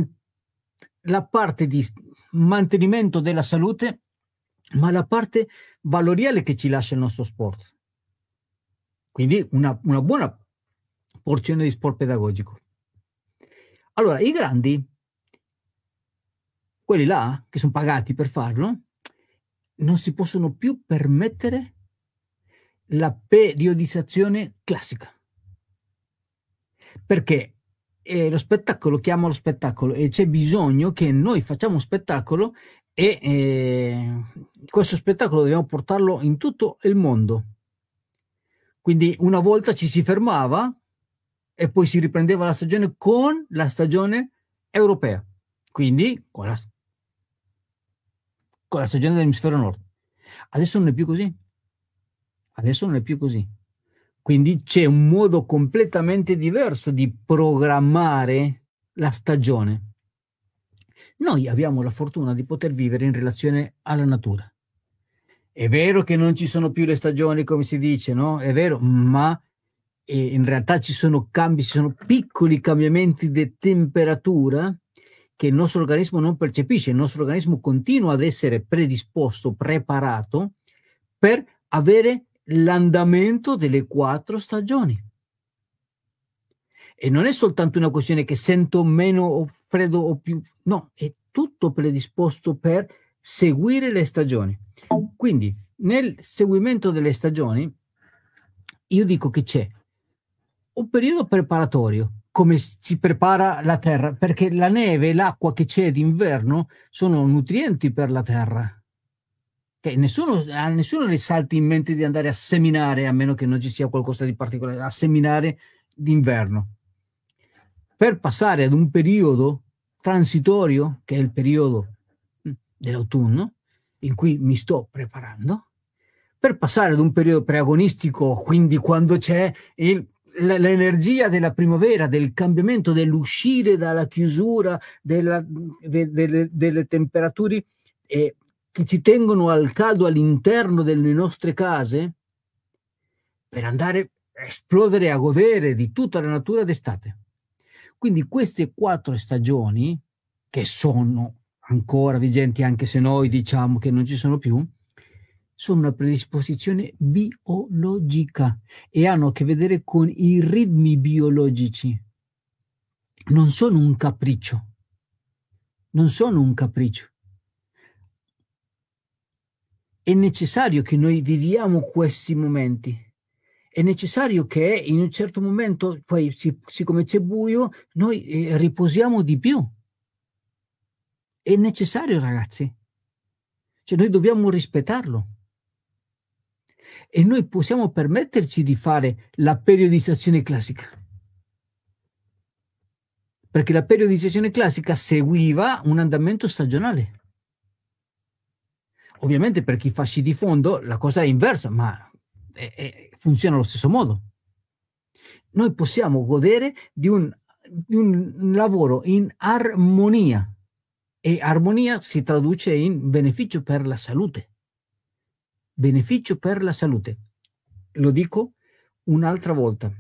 la parte di mantenimento della salute, ma la parte valoriale che ci lascia il nostro sport. Quindi una, una buona porzione di sport pedagogico. Allora, i grandi, quelli là, che sono pagati per farlo, non si possono più permettere la periodizzazione classica. Perché eh, lo spettacolo chiama lo spettacolo e c'è bisogno che noi facciamo spettacolo e eh, questo spettacolo dobbiamo portarlo in tutto il mondo. Quindi una volta ci si fermava e poi si riprendeva la stagione con la stagione europea, quindi con la, con la stagione dell'emisfero nord. Adesso non è più così. Adesso non è più così. Quindi c'è un modo completamente diverso di programmare la stagione. Noi abbiamo la fortuna di poter vivere in relazione alla natura. È vero che non ci sono più le stagioni, come si dice, no? È vero, ma eh, in realtà ci sono cambi, ci sono piccoli cambiamenti di temperatura che il nostro organismo non percepisce, il nostro organismo continua ad essere predisposto, preparato per avere l'andamento delle quattro stagioni. E non è soltanto una questione che sento meno o freddo o più, no, è tutto predisposto per seguire le stagioni. Quindi nel seguimento delle stagioni io dico che c'è un periodo preparatorio, come si prepara la terra, perché la neve e l'acqua che c'è d'inverno sono nutrienti per la terra che nessuno, a nessuno le salti in mente di andare a seminare, a meno che non ci sia qualcosa di particolare, a seminare d'inverno. Per passare ad un periodo transitorio, che è il periodo mm, dell'autunno, in cui mi sto preparando, per passare ad un periodo preagonistico, quindi quando c'è il l'energia della primavera, del cambiamento, dell'uscire dalla chiusura, della, de, de, de, delle temperature eh, che ci tengono al caldo all'interno delle nostre case per andare a esplodere, a godere di tutta la natura d'estate. Quindi queste quattro stagioni, che sono ancora vigenti anche se noi diciamo che non ci sono più, sono una predisposizione biologica e hanno a che vedere con i ritmi biologici. Non sono un capriccio, non sono un capriccio è necessario che noi viviamo questi momenti. È necessario che in un certo momento, poi siccome c'è buio, noi eh, riposiamo di più. È necessario, ragazzi. Cioè noi dobbiamo rispettarlo. E noi possiamo permetterci di fare la periodizzazione classica perché la periodizzazione classica seguiva un andamento stagionale ovviamente per chi fa sì di fondo la cosa è inversa, ma è, è, funziona allo stesso modo. Noi possiamo godere di un, di un lavoro in armonia e armonia si traduce in beneficio per la salute. Beneficio per la salute. Lo dico un'altra volta.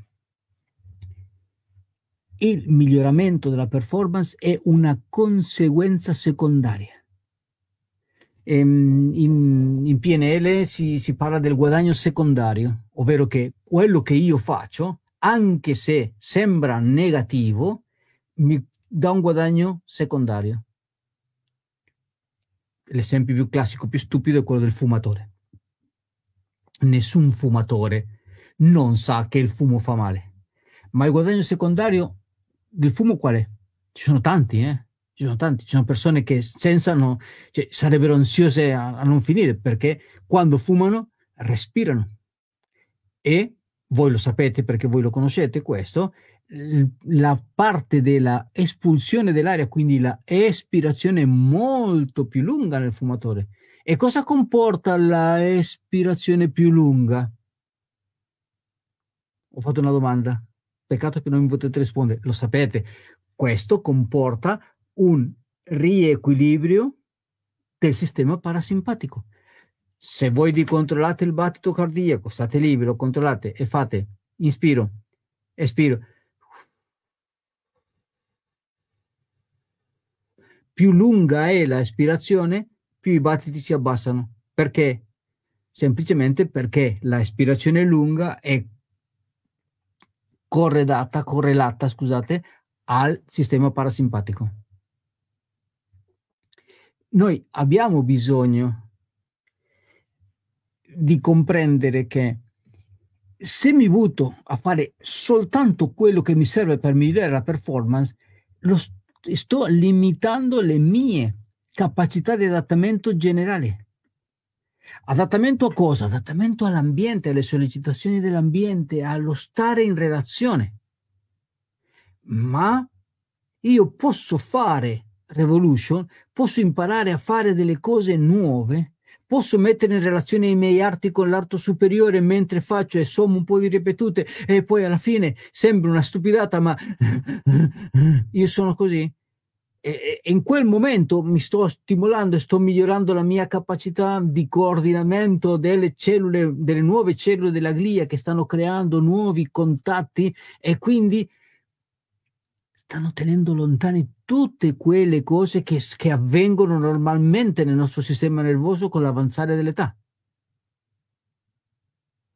Il miglioramento della performance è una conseguenza secondaria in, in, PNL si, si parla del guadagno secondario, ovvero che quello che io faccio, anche se sembra negativo, mi dà un guadagno secondario. L'esempio più classico, più stupido è quello del fumatore. Nessun fumatore non sa che il fumo fa male, ma il guadagno secondario del fumo qual è? Ci sono tanti, eh? ci sono tanti, ci sono persone che sensano, cioè, sarebbero ansiose a, a non finire perché quando fumano respirano. E voi lo sapete perché voi lo conoscete questo, la parte della espulsione dell'aria, quindi la espirazione è molto più lunga nel fumatore. E cosa comporta la espirazione più lunga? Ho fatto una domanda, peccato che non mi potete rispondere, lo sapete, questo comporta un riequilibrio del sistema parasimpatico. Se voi vi controllate il battito cardiaco, state lì, lo controllate e fate inspiro, espiro, più lunga è la espirazione, più i battiti si abbassano. Perché? Semplicemente perché la espirazione lunga è corredata, correlata, scusate, al sistema parasimpatico noi abbiamo bisogno di comprendere che se mi butto a fare soltanto quello che mi serve per migliorare la performance, lo sto limitando le mie capacità di adattamento generale. Adattamento a cosa? Adattamento all'ambiente, alle sollecitazioni dell'ambiente, allo stare in relazione. Ma io posso fare Revolution posso imparare a fare delle cose nuove, posso mettere in relazione i miei arti con l'arto superiore mentre faccio e sommo un po' di ripetute e poi alla fine sembra una stupidata, ma io sono così. E, e in quel momento mi sto stimolando e sto migliorando la mia capacità di coordinamento delle cellule, delle nuove cellule della glia che stanno creando nuovi contatti e quindi stanno tenendo lontani tutte quelle cose che, che avvengono normalmente nel nostro sistema nervoso con l'avanzare dell'età.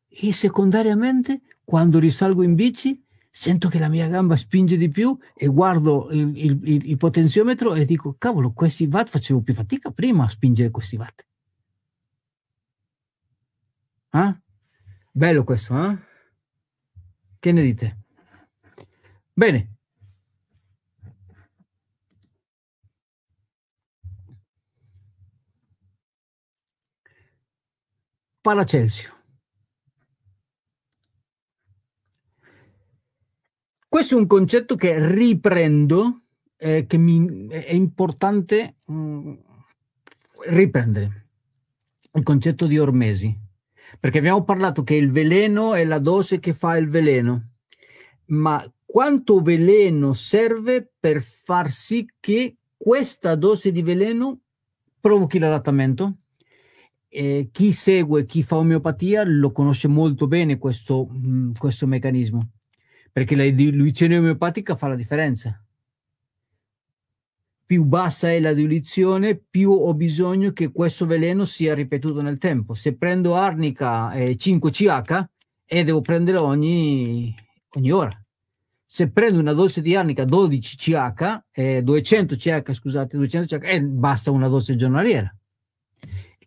E secondariamente, quando risalgo in bici, sento che la mia gamba spinge di più e guardo il, il, il potenziometro e dico, cavolo, questi watt facevo più fatica prima a spingere questi watt. Eh? Bello questo, eh? Che ne dite? Bene, Paracelsio. Questo è un concetto che riprendo, eh, che mi, è importante mh, mm, riprendere, il concetto di Ormesi, perché abbiamo parlato che il veleno è la dose che fa il veleno, ma quanto veleno serve per far sì che questa dose di veleno provochi l'adattamento? eh, chi segue, chi fa omeopatia lo conosce molto bene questo, mh, mm, questo meccanismo, perché la diluizione omeopatica fa la differenza. Più bassa è la diluizione, più ho bisogno che questo veleno sia ripetuto nel tempo. Se prendo arnica eh, 5CH e eh, devo prendere ogni, ogni, ora. Se prendo una dose di arnica 12CH, 200CH, scusate, 200CH, basta una dose giornaliera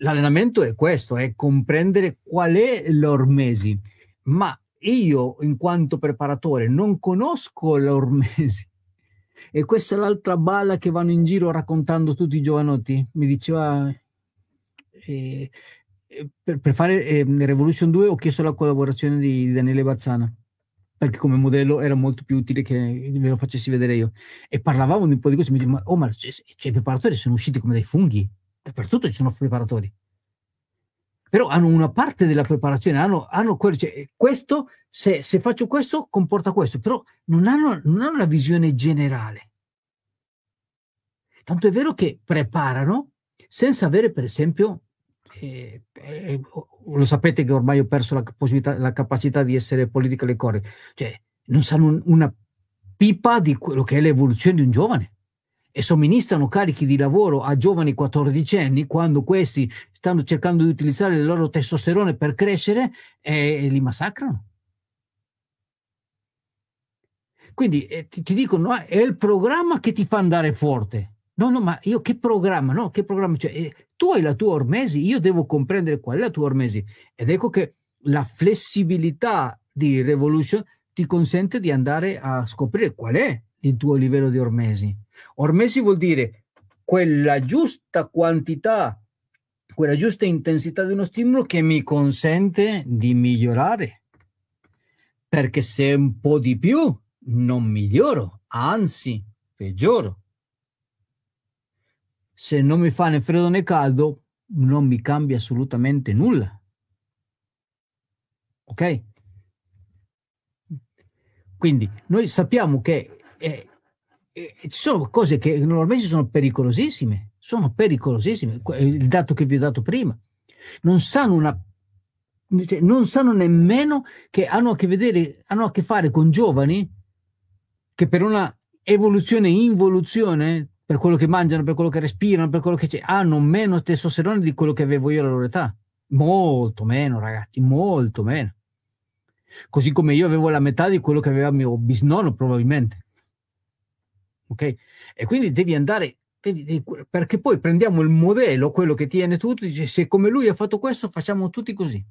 l'allenamento è questo, è comprendere qual è l'ormesi, ma io in quanto preparatore non conosco l'ormesi. E questa è l'altra balla che vanno in giro raccontando tutti i giovanotti. Mi diceva, eh, eh per, per, fare eh, Revolution 2 ho chiesto la collaborazione di, Daniele Bazzana perché come modello era molto più utile che ve lo facessi vedere io. E parlavamo di un po' di questo, mi diceva, oh, ma cioè, cioè, i preparatori sono usciti come dei funghi, dappertutto ci sono preparatori. Però hanno una parte della preparazione, hanno, hanno quello, cioè, questo, se, se, faccio questo, comporta questo, però non hanno, non hanno una visione generale. Tanto è vero che preparano senza avere, per esempio, eh, eh, eh lo sapete che ormai ho perso la capacità, la capacità di essere politica correct, cioè non sanno un, una pipa di quello che è l'evoluzione di un giovane e somministrano carichi di lavoro a giovani quattordicenni quando questi stanno cercando di utilizzare il loro testosterone per crescere e, li massacrano. Quindi eh, ti, ti, dicono, ah, è il programma che ti fa andare forte. No, no, ma io che programma? No, che programma? Cioè, eh, tu hai la tua ormesi, io devo comprendere qual è la tua ormesi. Ed ecco che la flessibilità di Revolution ti consente di andare a scoprire qual è il tuo livello di ormesi Ormai si vuol dire quella giusta quantità, quella giusta intensità di uno stimolo che mi consente di migliorare. Perché se un po' di più non miglioro, anzi peggioro. Se non mi fa né freddo né caldo, non mi cambia assolutamente nulla. Ok? Quindi noi sappiamo che eh, ci sono cose che normalmente sono pericolosissime, sono pericolosissime, eh, il dato che vi ho dato prima. Non sanno, una, cioè, non sanno nemmeno che hanno a che, vedere, hanno a che fare con giovani che per una evoluzione involuzione, per quello che mangiano, per quello che respirano, per quello che c'è, hanno meno testosterone di quello che avevo io alla loro età. Molto meno, ragazzi, molto meno. Così come io avevo la metà di quello che aveva mio bisnonno, probabilmente ok? E quindi devi andare, devi, devi, perché poi prendiamo il modello, quello che tiene tutto, dice se come lui ha fatto questo facciamo tutti così.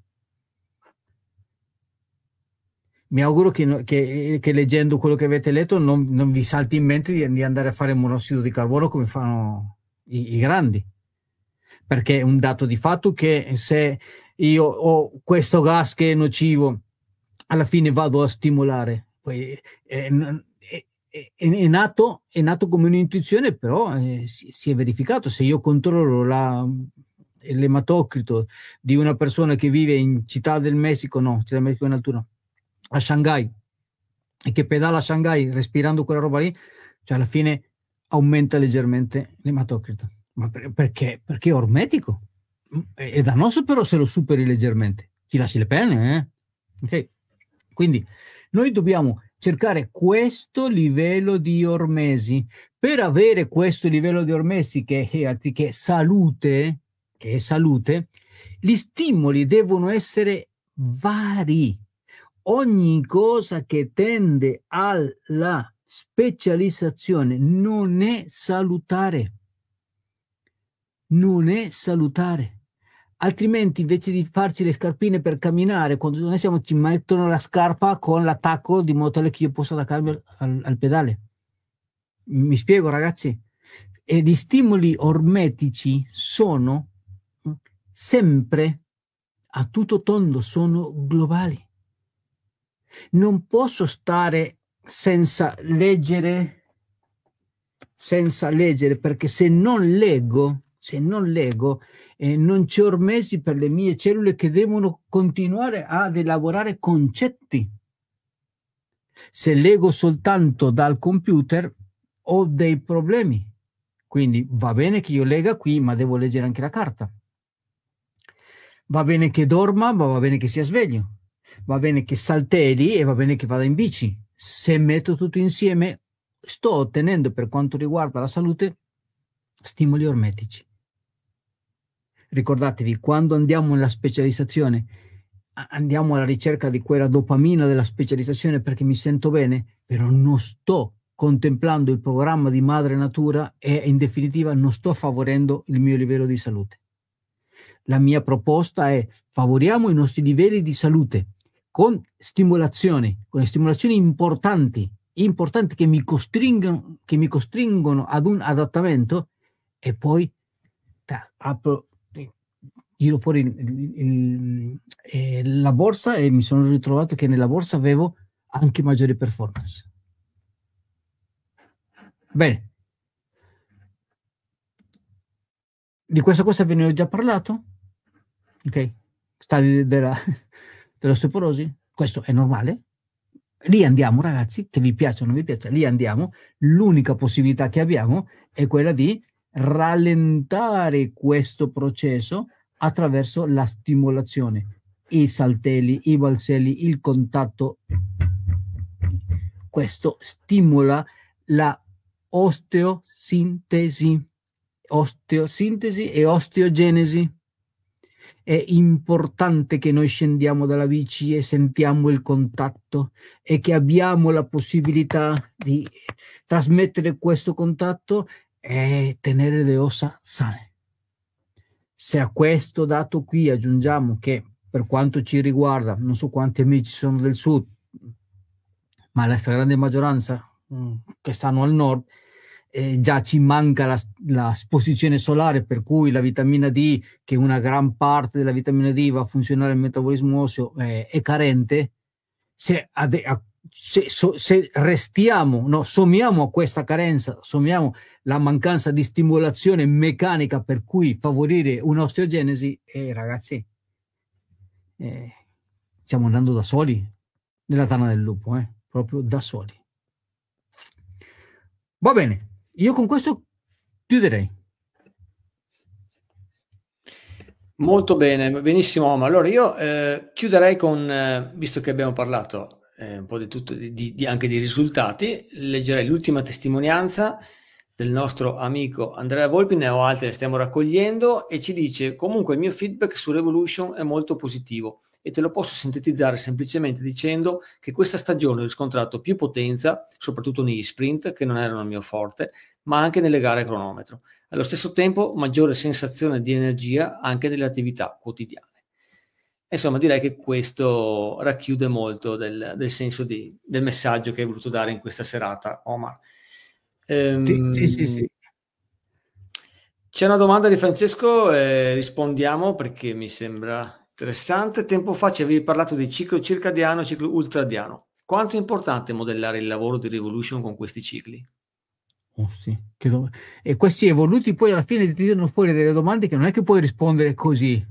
Mi auguro che, che, eh, che leggendo quello che avete letto non, non vi salti in mente di, di, andare a fare monossido di carbono come fanno i, i grandi, perché è un dato di fatto che se io ho questo gas che è nocivo, alla fine vado a stimolare. Poi, eh, è, è, nato, è nato, come un'intuizione, però eh, si, si, è verificato. Se io controllo la, l'ematocrito di una persona che vive in Città del Messico, no, Città del Messico in altura, a Shanghai, e che pedala a Shanghai respirando quella roba lì, cioè alla fine aumenta leggermente l'ematocrito. Ma per, perché? Perché è ormetico. È dannoso però se lo superi leggermente. Ti lasci le penne, eh? Ok? Quindi noi dobbiamo cercare questo livello di ormesi. Per avere questo livello di ormesi che è, eh, che è salute, che è salute, gli stimoli devono essere vari. Ogni cosa che tende alla specializzazione non è salutare. Non è salutare altrimenti invece di farci le scarpine per camminare quando noi siamo ci mettono la scarpa con l'attacco di modo tale che io possa adattarmi al, al pedale mi spiego ragazzi e gli stimoli ormetici sono mm, sempre a tutto tondo sono globali non posso stare senza leggere senza leggere perché se non leggo se non leggo eh, non c'è ormesi per le mie cellule che devono continuare ad elaborare concetti. Se leggo soltanto dal computer ho dei problemi. Quindi va bene che io legga qui, ma devo leggere anche la carta. Va bene che dorma, ma va bene che sia sveglio. Va bene che salteri e va bene che vada in bici. Se metto tutto insieme, sto ottenendo per quanto riguarda la salute stimoli ormetici ricordatevi, quando andiamo nella specializzazione, andiamo alla ricerca di quella dopamina della specializzazione perché mi sento bene, però non sto contemplando il programma di madre natura e in definitiva non sto favorendo il mio livello di salute. La mia proposta è favoriamo i nostri livelli di salute con stimolazioni, con stimolazioni importanti, importanti che mi costringono, che mi costringono ad un adattamento e poi apro, giro fuori il, il, eh, la borsa e mi sono ritrovato che nella borsa avevo anche maggiori performance. Bene. Di questa cosa ve ne ho già parlato, ok? Stadi della, dell'osteoporosi, questo è normale. Lì andiamo ragazzi, che vi piaccia o non vi piaccia, lì andiamo. L'unica possibilità che abbiamo è quella di rallentare questo processo attraverso la stimolazione, i saltelli, i balzelli, il contatto. Questo stimola la osteosintesi, osteosintesi e osteogenesi. È importante che noi scendiamo dalla bici e sentiamo il contatto e che abbiamo la possibilità di trasmettere questo contatto e tenere le ossa sane. Se a questo dato qui aggiungiamo che per quanto ci riguarda, non so quanti amici sono del sud, ma la stragrande maggioranza mm, che stanno al nord, eh, già ci manca la, la, esposizione solare, per cui la vitamina D, che una gran parte della vitamina D va a funzionare nel metabolismo osseo, eh, è carente. Se a, a, se, so, se, restiamo, no, sommiamo a questa carenza, sommiamo la mancanza di stimolazione meccanica per cui favorire un'osteogenesi, eh, ragazzi, eh, stiamo andando da soli nella tana del lupo, eh, proprio da soli. Va bene, io con questo chiuderei. Molto bene, benissimo. Ma allora io eh, chiuderei con, eh, visto che abbiamo parlato eh, un po' di tutto, di, di, anche di risultati, leggerei l'ultima testimonianza del nostro amico Andrea Volpi, ne ho altre, le stiamo raccogliendo, e ci dice comunque il mio feedback su Revolution è molto positivo e te lo posso sintetizzare semplicemente dicendo che questa stagione ho riscontrato più potenza, soprattutto negli sprint, che non erano il mio forte, ma anche nelle gare a cronometro. Allo stesso tempo maggiore sensazione di energia anche nelle attività quotidiane. Insomma, direi che questo racchiude molto del, del senso di, del messaggio che hai voluto dare in questa serata, Omar. Ehm, sì, sì, sì, C'è una domanda di Francesco, eh, rispondiamo perché mi sembra interessante. Tempo fa ci avevi parlato di ciclo circadiano e ciclo ultradiano. Quanto è importante modellare il lavoro di Revolution con questi cicli? Oh, sì. dom- e questi evoluti poi alla fine ti danno fuori delle domande che non è che puoi rispondere così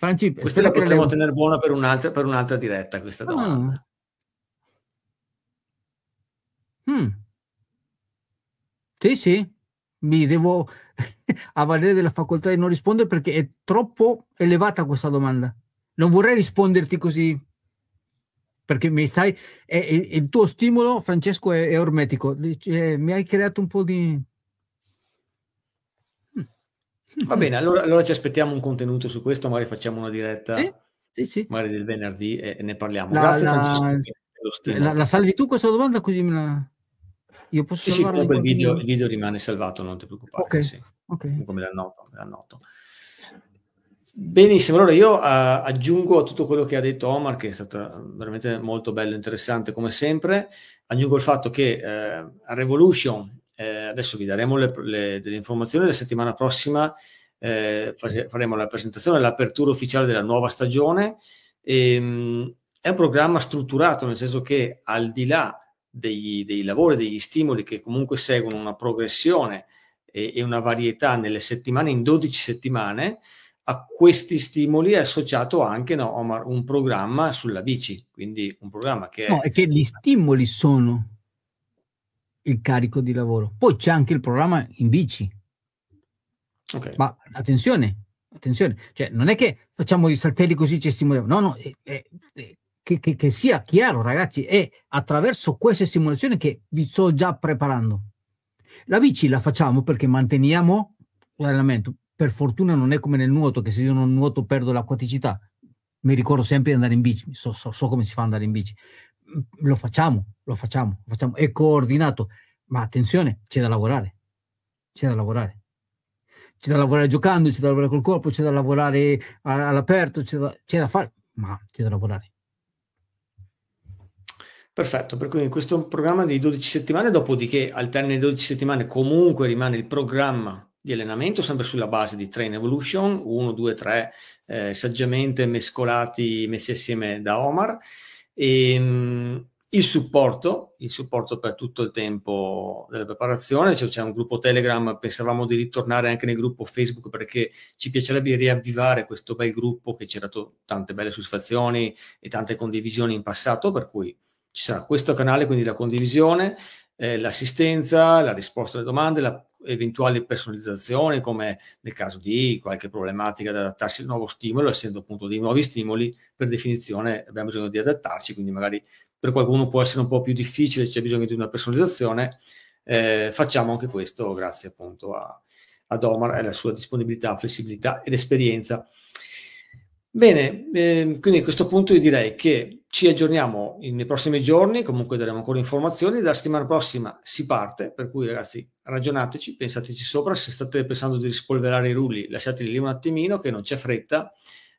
Franci, questa la potremmo le... tenere buona per un'altra, per un'altra diretta, questa ah. domanda. Ah. Mm. Sì, sì, mi devo avvalere della facoltà di non rispondere perché è troppo elevata questa domanda. Non vorrei risponderti così perché mi sai, è, è, il tuo stimolo, Francesco, è, è ormetico. È, eh, mi hai creato un po' di Va bene, allora, allora, ci aspettiamo un contenuto su questo, magari facciamo una diretta, sì, sì, sì. magari del venerdì e, e ne parliamo. La, Grazie la, eh, la, la, salvi tu questa domanda così me la... Io posso sì, sì, il video, il video rimane salvato, non ti preoccupare. Ok, sì. okay. Come l'annoto, l'annoto. Benissimo, allora io uh, aggiungo a tutto quello che ha detto Omar, che è stato veramente molto bello, interessante come sempre, aggiungo il fatto che uh, Revolution eh, adesso vi daremo le, le, delle informazioni la settimana prossima. Eh, faremo la presentazione, l'apertura ufficiale della nuova stagione. E, ehm, mh, è un programma strutturato, nel senso che al di là degli, dei lavori, degli stimoli che comunque seguono una progressione e, e, una varietà nelle settimane, in 12 settimane, a questi stimoli è associato anche, no, Omar, un programma sulla bici, quindi un programma che... No, è che gli stimoli sono il carico di lavoro. Poi c'è anche il programma in bici. Okay. Ma attenzione, attenzione, cioè, non è che facciamo i saltelli così ci stimoliamo, no, no, è, è, è, che, che, che, sia chiaro ragazzi, è attraverso queste simulazioni che vi sto già preparando. La bici la facciamo perché manteniamo l'allenamento, per fortuna non è come nel nuoto, che se io non nuoto perdo l'acquaticità, mi ricordo sempre di andare in bici, so, so, so come si fa ad andare in bici, Mm, lo facciamo, lo facciamo, lo facciamo, è coordinato, ma attenzione, c'è da lavorare, c'è da lavorare. C'è da lavorare giocando, c'è da lavorare col corpo, c'è da lavorare all'aperto, c'è da, c'è da fare, ma c'è da lavorare. Perfetto, per cui questo è un programma di 12 settimane, dopodiché al termine di 12 settimane comunque rimane il programma di allenamento, sempre sulla base di Train Evolution, 1, 2, 3 eh, saggiamente mescolati, messi assieme da Omar. E, ehm, il supporto, il supporto per tutto il tempo della preparazione, cioè, c'è un gruppo Telegram, pensavamo di ritornare anche nel gruppo Facebook perché ci piacerebbe riavvivare questo bel gruppo che ci ha dato tante belle soddisfazioni e tante condivisioni in passato, per cui ci sarà questo canale, quindi la condivisione, eh, l'assistenza, la risposta alle domande, l'eventuale personalizzazione come nel caso di qualche problematica ad adattarsi al nuovo stimolo, essendo appunto dei nuovi stimoli, per definizione abbiamo bisogno di adattarci, quindi magari per qualcuno può essere un po' più difficile, c'è bisogno di una personalizzazione, eh, facciamo anche questo grazie appunto a, ad Omar e alla sua disponibilità, flessibilità ed esperienza. Bene, eh, quindi a questo punto io direi che ci aggiorniamo nei prossimi giorni, comunque daremo ancora informazioni, la settimana prossima si parte, per cui ragazzi ragionateci, pensateci sopra, se state pensando di rispolverare i rulli lasciateli lì un attimino che non c'è fretta,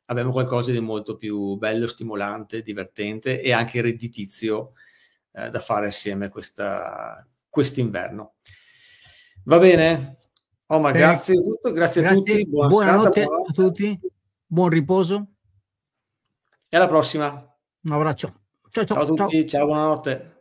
abbiamo qualcosa di molto più bello, stimolante, divertente e anche redditizio eh, da fare assieme questo inverno. Va bene? Omar, oh, grazie, a tutto, grazie a tutti, buona buonanotte serata, buona... a tutti buon riposo. E alla prossima. Un abbraccio. Ciao, ciao, ciao a tutti, ciao, ciao buonanotte.